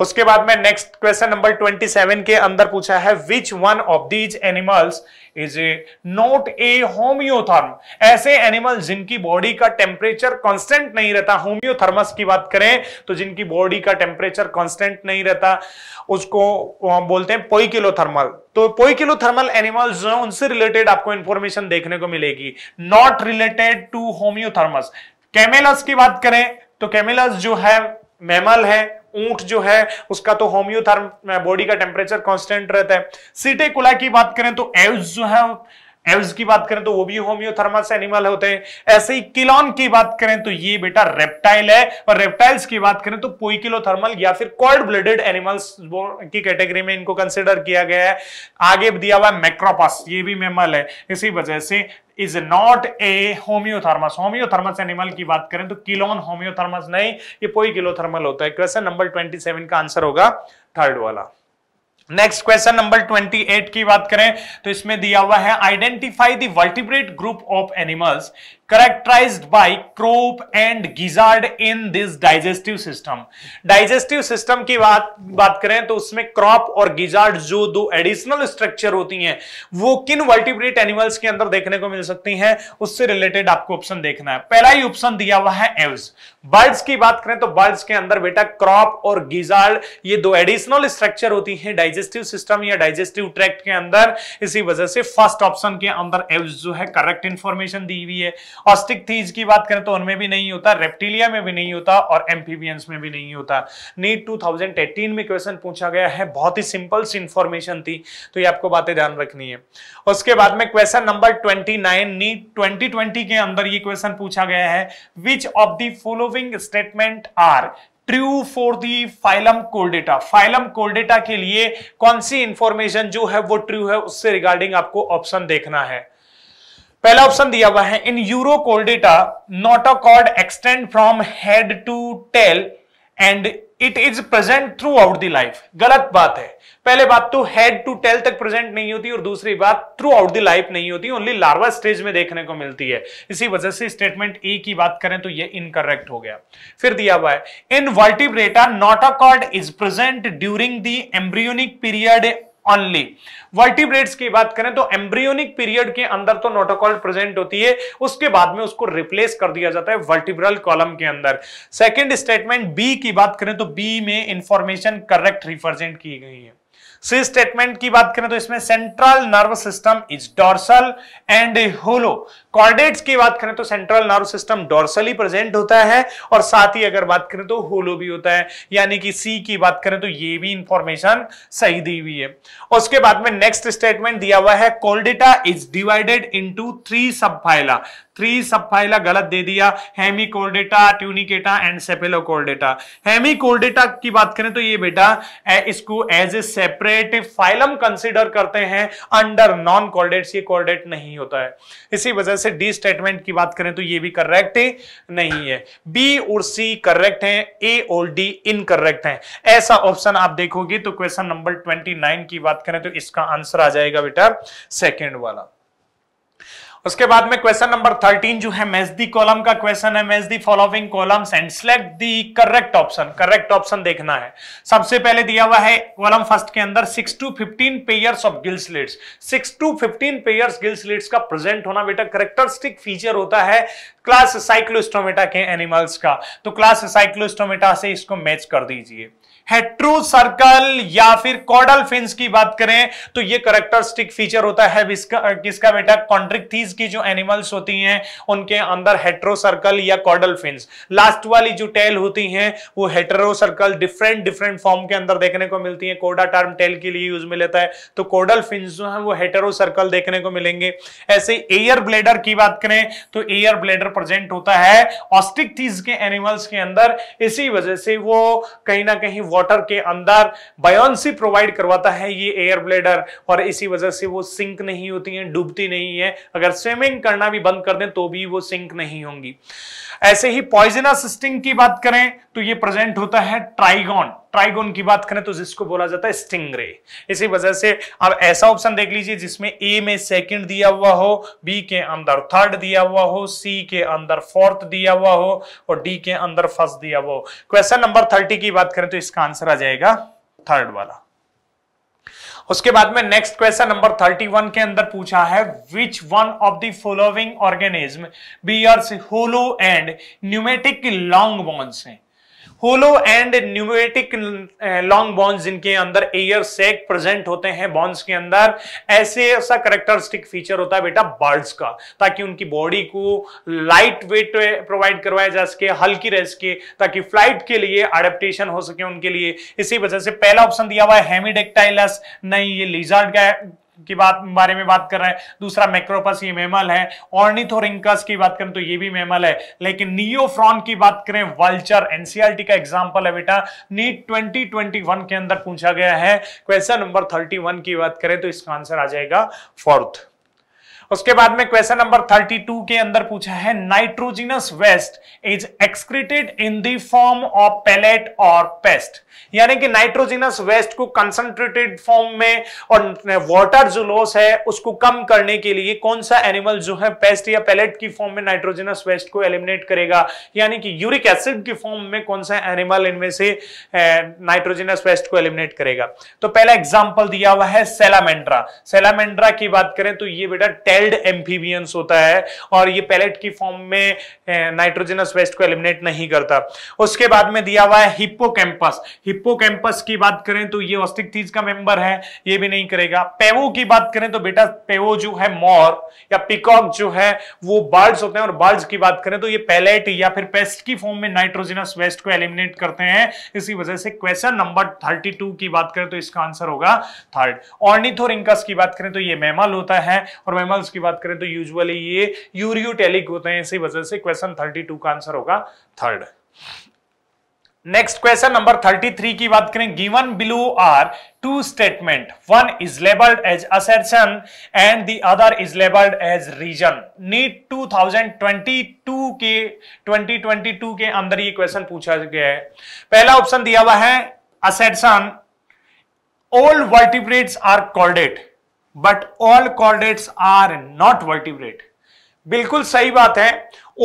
उसके बाद में नेक्स्ट क्वेश्चन नंबर 27 के अंदर पूछा है which one of these animals is a not a homeotherm ऐसे एनिमल जिनकी बॉडी का टेम्परेचर कांस्टेंट नहीं रहता होम्योथर्मस की बात करें तो जिनकी बॉडी का टेम्परेचर कांस्टेंट नहीं रहता उसको बोलते हैं पोइकिलोथर्मल तो पोइकिलोथर्मल एनिमल्स जो है उनसे रिलेटेड आपको इंफॉर्मेशन देखने को मिलेगी not related to homeotherms camelus की बात करें तो कैमेलस जो है मेमल है ऊंट जो है उसका तो होम्योथर्म बॉडी का टेम्परेचर कॉन्स्टेंट रहता है सीटेकुला की बात करें तो एव्स जो है एव्स की बात करें तो वो भी से एनिमल होते हैं ऐसे ही किलॉन की बात करें तो ये बेटा रेप्टाइल है और रेप्टाइल्स की बात करें तो पोइकिलोथर्मल या फिर कोल्ड ब्लडेड एनिमल्स की कैटेगरी में इनको कंसिडर किया गया है आगे दिया हुआ है मैक्रोपस ये भी मेमल है इसी वजह से is not a homeotherms homeotherms animal की बात करें तो किलोन होम्योथर्मस नहीं ये पोई किलोथर्मल होता है क्वेश्चन नंबर ट्वेंटी सेवन का आंसर होगा थर्ड वाला नेक्स्ट क्वेश्चन नंबर 28 की बात करें तो इसमें दिया हुआ है identify the vertebrate group of animals characterized by crop and gizzard in this digestive system digestive system की बात बात करें तो उसमें क्रॉप और गिजार्ड जो दो एडिशनल स्ट्रक्चर होती हैं वो किन वर्टिब्रेट एनिमल्स के अंदर देखने को मिल सकती हैं उससे रिलेटेड आपको ऑप्शन देखना है पहला ही ऑप्शन दिया हुआ है एव्स बर्ड्स की बात करें तो बर्ड्स के अंदर बेटा क्रॉप और गिजार्ड ये दो एडिशनल स्ट्रक्चर होती है डाइजेस्टिव सिस्टम या डाइजेस्टिव ट्रैक्ट के अंदर इसी वजह से फर्स्ट ऑप्शन के अंदर एव्स जो है करेक्ट इंफॉर्मेशन दी हुई है ऑस्टिक थीज की बात करें तो उनमें भी नहीं होता रेप्टिलिया में भी नहीं होता और एम्फीबियंस में भी नहीं होता नीट टू में क्वेश्चन पूछा गया है बहुत ही सिंपल सी इंफॉर्मेशन थी तो ये आपको बातें ध्यान रखनी है उसके बाद में question number twenty NEET twenty के अंदर ये क्वेश्चन पूछा गया है which of the following statement are true for the phylum chordata phylum chordata के लिए कौन सी इंफॉर्मेशन जो है वो ट्रू है उससे रिगार्डिंग आपको ऑप्शन देखना है पहला ऑप्शन दिया हुआ है in urochordata notochord extend from head to tail and it is present throughout the life गलत बात है पहले बात तो हेड टू टेल तक प्रेजेंट नहीं होती और दूसरी बात थ्रू आउट द लाइफ नहीं होती ओनली लार्वा स्टेज में देखने को मिलती है इसी वजह से स्टेटमेंट ए की बात करें तो ये इनकरेक्ट हो गया फिर दिया हुआ है in vertebrata notochord is present during the embryonic period only vertebrates की बात करें तो एम्ब्रियोनिक पीरियड के अंदर तो नोटोकॉल प्रेजेंट होती है उसके बाद में उसको रिप्लेस कर दिया जाता है वर्टिब्रल कॉलम के अंदर सेकेंड स्टेटमेंट बी की बात करें तो बी में इंफॉर्मेशन करेक्ट रिप्रेजेंट की गई है सी स्टेटमेंट की बात करें तो इसमें central nerve system is dorsal and hollow chordates की बात करें तो central nerve system dorsally present होता है और साथ ही अगर बात करें तो होलो भी होता है यानी कि सी की बात करें तो ये भी इंफॉर्मेशन सही दी हुई है उसके बाद में नेक्स्ट स्टेटमेंट दिया हुआ है chordata is divided into three sub phyla three sub phyla गलत दे दिया hemichordata tunicata and cephalochordata hemichordata की बात करें तो ये बेटा इसको as a separate phylum consider करते हैं अंडर नॉन कोल्डेट्स ये कोल्डेट नहीं होता है इसी वजह से डी स्टेटमेंट की बात करें तो ये भी करेक्ट नहीं है बी और सी करेक्ट है ए और डी इनकरेक्ट है ऐसा ऑप्शन आप देखोगे तो क्वेश्चन नंबर ट्वेंटी की बात करें तो इसका आंसर आ जाएगा बेटा सेकेंड वाला उसके बाद में क्वेश्चन नंबर थर्टीन जो है मैच दी कॉलम का क्वेश्चन है match the following columns and select the correct option correct option देखना है सबसे पहले दिया हुआ है कॉलम फर्स्ट के अंदर six to fifteen pairs of gills leads six to fifteen pairs gills leads का प्रेजेंट होना बेटा करेक्टरिस्टिक फीचर होता है क्लास साइक्लोस्टोमेटा के एनिमल्स का तो क्लास साइक्लोस्टोमेटा से इसको मैच कर दीजिए हेट्रो सर्कल या फिर कॉडल फिन्स की बात करें तो ये करेक्टरिस्टिक फीचर होता है किसका बेटा कॉन्ट्रिक्थीज की जो एनिमल्स होती हैं उनके अंदर हेट्रो सर्कल या कॉडल फिन्स लास्ट वाली जो टेल होती हैं वो heterocercal different different form के अंदर देखने को मिलती है कोडा टर्म टेल के लिए यूज में लेता है तो कोडल फिन्स जो है वो हेटेरो सर्कल देखने को मिलेंगे ऐसे एयर ब्लेडर की बात करें तो एयर ब्लेडर प्रेजेंट होता है ऑस्टिक थीज के एनिमल्स के अंदर इसी वजह से वो कहीं ना कहीं वाटर के अंदर बयोन्सी प्रोवाइड करवाता है ये एयर ब्लेडर और इसी वजह से वो सिंक नहीं होती है डूबती नहीं है अगर स्विमिंग करना भी बंद कर दें तो भी वो सिंक नहीं होंगी ऐसे ही पॉइजनस स्टिंग की बात करें तो ये प्रेजेंट होता है ट्राइगॉन ट्राइगोन की बात करें तो जिसको बोला जाता है स्टिंग रे इसी वजह से अब ऐसा ऑप्शन देख लीजिए जिसमें ए में सेकंड दिया हुआ हो बी के अंदर थर्ड दिया हुआ हो सी के अंदर फोर्थ दिया हुआ हो और डी के अंदर फर्स्ट दिया हुआ हो क्वेश्चन नंबर थर्टी की बात करें तो इसका आंसर आ जाएगा थर्ड वाला उसके बाद में नेक्स्ट क्वेश्चन नंबर 31 के अंदर पूछा है which one of the following organism bears hollow and pneumatic long bones हैं hollow and pneumatic long bones जिनके अंदर एयर सेक प्रेजेंट होते हैं बॉन्स के अंदर ऐसे ऐसा करेक्टरिस्टिक फीचर होता है बेटा बर्ड्स का ताकि उनकी बॉडी को लाइट वेट प्रोवाइड करवाया जा सके हल्की रह सके ताकि फ्लाइट के लिए अडेप्टेशन हो सके उनके लिए इसी वजह से पहला ऑप्शन दिया हुआ है हेमीडेक्टाइलस नहीं ये लिजार्ड की बात बारे में बात कर रहे हैं दूसरा मैक्रोपस ये मेमल है ऑर्निथोरिंकस की बात करें तो ये भी मेमल है लेकिन नियोफ्रॉन की बात करें वल्चर एनसीआरटी का एग्जाम्पल है बेटा नीट ट्वेंटी के अंदर पूछा गया है क्वेश्चन नंबर थर्टी की बात करें तो इसका आंसर आ जाएगा फोर्थ उसके बाद में क्वेश्चन नंबर 32 के अंदर पूछा है nitrogenous waste is excreted in the form of pellet और पेस्ट यानी कि नाइट्रोजिनस वेस्ट को कंसंट्रेटेड फॉर्म में और वाटर जो लॉस है उसको कम करने के लिए कौन सा एनिमल जो है पेस्ट या पैलेट की फॉर्म में नाइट्रोजिनस वेस्ट को एलिमिनेट करेगा यानी कि यूरिक एसिड की फॉर्म में कौन सा एनिमल इनमें से नाइट्रोजिनस वेस्ट को एलिमिनेट करेगा तो पहला एग्जाम्पल दिया हुआ है सेलामेंड्रा सेलामेंड्रा की बात करें तो ये बेटा मेल्ड एम्फीबियंस होता है और ये पैलेट की फॉर्म में नाइट्रोजनस वेस्ट को एलिमिनेट नहीं करता उसके बाद में दिया हुआ है हिप्पोकैम्पस हिप्पोकैम्पस की बात करें तो ये ऑस्टिक थीज का मेंबर है ये भी नहीं करेगा पेवो की बात करें तो बेटा पेवो जो है मोर या पिकॉक जो है वो बर्ड्स होते हैं और बर्ड्स की बात करें तो ये पैलेट या फिर पेस्ट की फॉर्म में नाइट्रोजनस वेस्ट को एलिमिनेट करते हैं इसी वजह से क्वेश्चन नंबर 32 की बात करें तो इसका आंसर होगा थर्ड ऑर्निथोरिंकस की बात करें तो ये मेमल होता है और मेमल्स की बात करें तो यूजुअली ये यूरियोटेलिक होते हैं इसी वजह से क्वेश्चन थर्टी का आंसर होगा थर्ड नेक्स्ट क्वेश्चन नंबर 33 की बात करें given below are two statement one is labelled as assertion and the other is labelled as reason NEET 2022 के 2022 के अंदर ये क्वेश्चन पूछा गया है पहला ऑप्शन दिया हुआ है assertion all vertebrates are chordate but all chordates are not vertebrate बिल्कुल सही बात है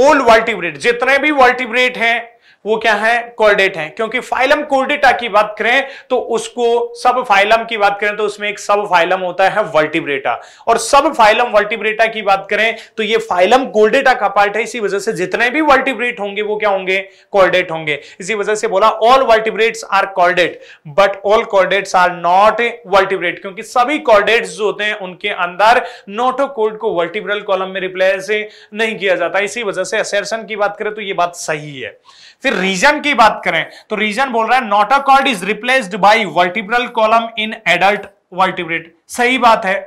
ओल वर्टिब्रेट जितने भी वर्टिब्रेट हैं वो क्या है कोर्डेट है क्योंकि फाइलम कोर्डेटा की बात करें तो उसको सब फाइलम की बात करें तो उसमें एक सब फाइलम होता है वर्टिब्रेटा और सब फाइलम वर्टिब्रेटा की बात करें तो ये फाइलम कोर्डेटा का पार्ट है इसी वजह से जितने भी वर्टिब्रेट होंगे वो क्या होंगे कॉर्डेट होंगे इसी वजह से बोला all vertebrates are chordate but all chordates are not vertebrate क्योंकि सभी कॉर्डेट्स जो होते हैं उनके अंदर नोटोकोर्ड को वर्टिब्रल कॉलम में रिप्लेस नहीं किया जाता इसी वजह से असरसन की बात करें तो ये बात सही है फिर रीजन की बात करें तो रीजन बोल रहा है notochord is replaced by vertebral column in adult vertebrate सही बात है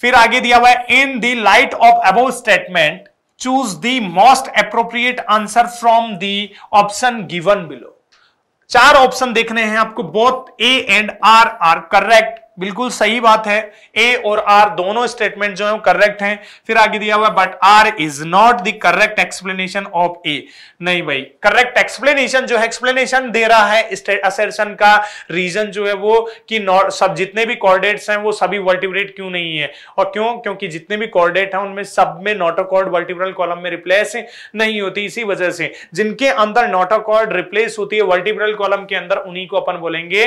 फिर आगे दिया हुआ है in the light of above statement choose the most appropriate answer from the option given below चार ऑप्शन देखने हैं आपको both A and R are correct बिल्कुल सही बात है ए और आर दोनों स्टेटमेंट जो है करेक्ट हैं फिर आगे दिया हुआ but R is not the correct explanation of A नहीं भाई करेक्ट एक्सप्लेनेशन जो है एक्सप्लेनेशन दे रहा है असर्शन का रीजन जो है वो कि सब जितने भी कॉर्डेट्स हैं वो सभी वर्टिब्रेट क्यों नहीं है और क्यों क्योंकि जितने भी कॉर्डेट हैं उनमें सब में नोटोकॉर्ड वर्टिब्रल कॉलम में रिप्लेस नहीं होती इसी वजह से जिनके अंदर नोटोकॉर्ड रिप्लेस होती है वर्टिब्रल कॉलम के अंदर उन्हीं को अपन बोलेंगे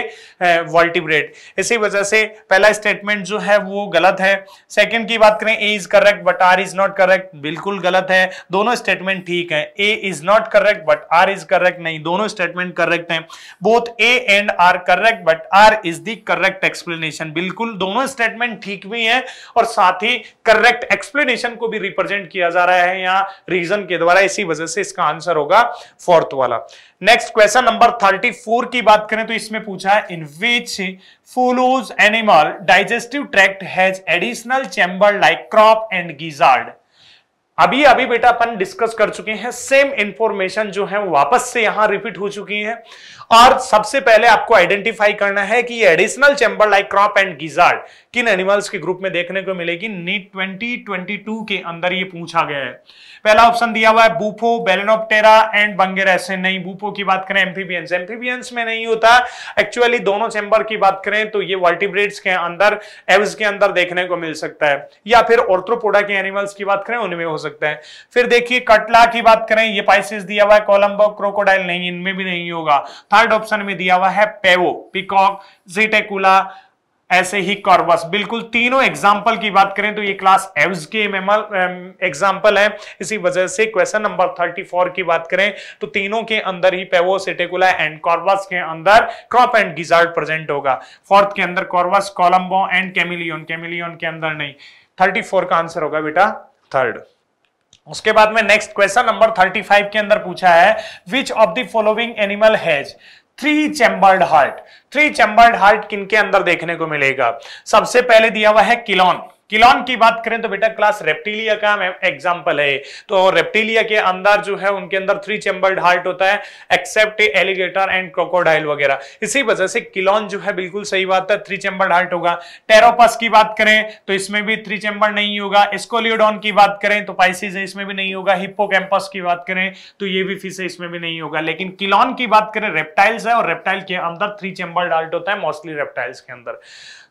वर्टिब्रेट इसी वजह से पहला स्टेटमेंट जो है वो गलत है सेकंड की बात करें A is correct but R is not correct बिल्कुल गलत है दोनों स्टेटमेंट ठीक है A is not correct but R is correct नहीं दोनों स्टेटमेंट करेक्ट है both A and R correct but R is the correct explanation बिल्कुल दोनों स्टेटमेंट ठीक भी है और साथ ही करेक्ट एक्सप्लेनेशन को भी रिप्रेजेंट किया जा रहा है यहाँ रीजन के द्वारा इसी वजह से इसका आंसर होगा फोर्थ वाला next question number thirty four की बात करें तो इसमें पूछा है in which following animal digestive tract has additional chamber like crop and gizzard अभी अभी बेटा अपन डिस्कस कर चुके हैं सेम इंफॉर्मेशन जो है वापस से यहां रिपीट हो चुकी है और सबसे पहले आपको आइडेंटिफाई करना है कि ये additional chamber like crop and gizzard किन एनिमल्स के ग्रुप में देखने को मिलेगी नीट 2022 के अंदर ये पूछा गया है पहला ऑप्शन दिया हुआ है बूफो बेलनोप्टेरा एंड बंगेर ऐसे नहीं बूफो की बात करें एम्फीबियंस एम्फीबियंस में नहीं होता एक्चुअली दोनों चैम्बर की बात करें तो ये वर्टिब्रेट्स के अंदर एव्स के अंदर देखने को मिल सकता है या फिर ऑर्थ्रोपोडा के एनिमल्स की बात करें उनमें हो सकता है फिर देखिए कटला की बात करें ये पाइसिस दिया हुआ है कोलम्बो क्रोकोडाइल नहीं इनमें भी नहीं होगा थर्ड ऑप्शन में दिया हुआ है पेवो पिकॉक जिटेकुला ऐसे ही कॉर्बस बिल्कुल तीनों एग्जाम्पल की बात करें तो ये क्लास एव्स के एग्जाम्पल है इसी वजह से क्वेश्चन नंबर 34 की बात करें तो तीनों के अंदर ही पेवो सिटेकुला एंड कॉर्बस के अंदर क्रॉप एंड गिजार्ड प्रेजेंट होगा फोर्थ के अंदर corvus columba and chameleon chameleon के अंदर नहीं 34 का आंसर होगा बेटा थर्ड उसके बाद में नेक्स्ट क्वेश्चन नंबर 35 के अंदर पूछा है which of the following animal has three chambered heart three chambered heart किन के अंदर देखने को मिलेगा सबसे पहले दिया हुआ है किलोन किलॉन की बात करें तो बेटा क्लास रेप्टिलिया का एग्जाम्पल है तो रेप्टिलिया के अंदर जो है उनके अंदर थ्री चेम्बर्ड हार्ट होता है एक्सेप्ट एलिगेटर एंड क्रोकोडाइल वगैरह इसी वजह से किलॉन जो है बिल्कुल सही बात है थ्री चेम्बर्ड हार्ट होगा टेरोपस की बात करें तो इसमें भी थ्री चेम्बर नहीं होगा स्कोलियोडॉन की बात करें तो पाइसिस इसमें भी नहीं होगा हिप्पो की बात करें तो ये भी फीस इसमें भी नहीं होगा लेकिन किलॉन की बात करें रेप्टाइल्स है और रेप्टाइल के अंदर थ्री चेम्बर्ड हार्ट होता है मोस्टली रेप्टाइल्स के अंदर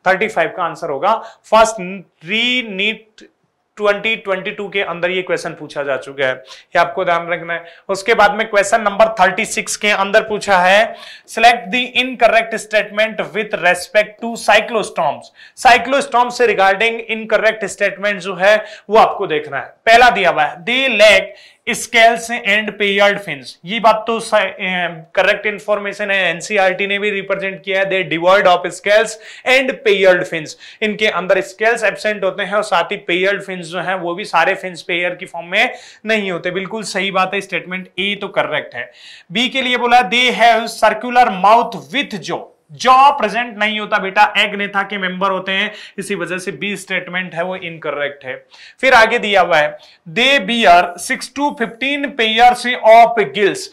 35 का आंसर होगा फर्स्ट री नीट 2022 के अंदर ये क्वेश्चन पूछा जा चुका है ये आपको ध्यान रखना है उसके बाद में क्वेश्चन नंबर 36 के अंदर पूछा है select the incorrect statement with respect to cyclostomes cyclostome से रिगार्डिंग इनकरेक्ट स्टेटमेंट जो है वो आपको देखना है पहला दिया हुआ है they lack scales and paired fins ये बात तो करेक्ट इंफॉर्मेशन है एनसीआरटी e ने भी रिप्रेजेंट किया है they devoid of scales and paired fins इनके अंदर स्केल्स एबसेंट होते हैं और साथ ही पेयर्ड फिंस जो है वो भी सारे फिंस पेयर की फॉर्म में नहीं होते बिल्कुल सही बात है स्टेटमेंट ए तो करेक्ट है बी के लिए बोला they have circular mouth with जो जॉ प्रेजेंट नहीं होता बेटा एग्नेथा के मेंबर होते हैं इसी वजह से बी स्टेटमेंट है वो इनकरेक्ट है फिर आगे दिया हुआ है they bear six to fifteen pairs of gills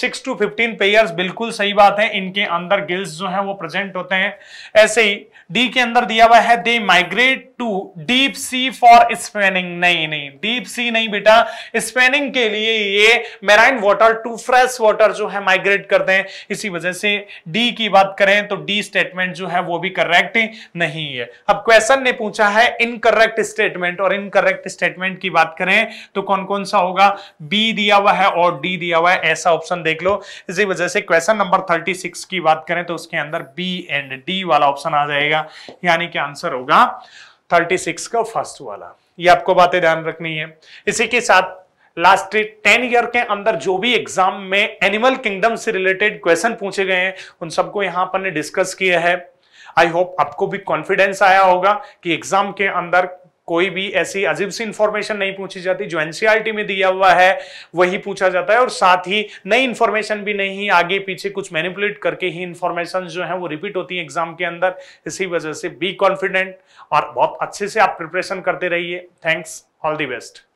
six to fifteen pairs बिल्कुल सही बात है इनके अंदर गिल्स जो है वो प्रेजेंट होते हैं ऐसे ही डी के अंदर दिया हुआ है they migrate to deep sea for spawning नहीं नहीं डीप सी नहीं बेटा स्पेनिंग के लिए ये marine water to fresh water जो है माइग्रेट करते हैं इसी वजह से डी की बात करें तो डी स्टेटमेंट जो है वो भी करेक्ट नहीं है अब क्वेश्चन ने पूछा है इनकरेक्ट स्टेटमेंट और इनकरेक्ट स्टेटमेंट की बात करें तो कौन कौन सा होगा बी दिया हुआ है और डी दिया हुआ है ऐसा ऑप्शन देख लो इसी वजह से क्वेश्चन नंबर थर्टी सिक्स की बात करें तो उसके अंदर बी एंड डी वाला ऑप्शन आ जाएगा जाएगा यानी कि आंसर होगा 36 का फर्स्ट वाला ये आपको बातें ध्यान रखनी है इसी के साथ लास्ट टेन ईयर के अंदर जो भी एग्जाम में एनिमल किंगडम से रिलेटेड क्वेश्चन पूछे गए हैं उन सबको यहां पर ने डिस्कस किया है आई होप आपको भी कॉन्फिडेंस आया होगा कि एग्जाम के अंदर कोई भी ऐसी अजीब सी इंफॉर्मेशन नहीं पूछी जाती जो एनसीईआरटी e में दिया हुआ है वही पूछा जाता है और साथ ही नई इंफॉर्मेशन भी नहीं आगे पीछे कुछ मैनिपुलेट करके ही इंफॉर्मेशन जो है वो रिपीट होती है एग्जाम के अंदर इसी वजह से बी कॉन्फिडेंट और बहुत अच्छे से आप प्रिपरेशन करते रहिए थैंक्स ऑल दी बेस्ट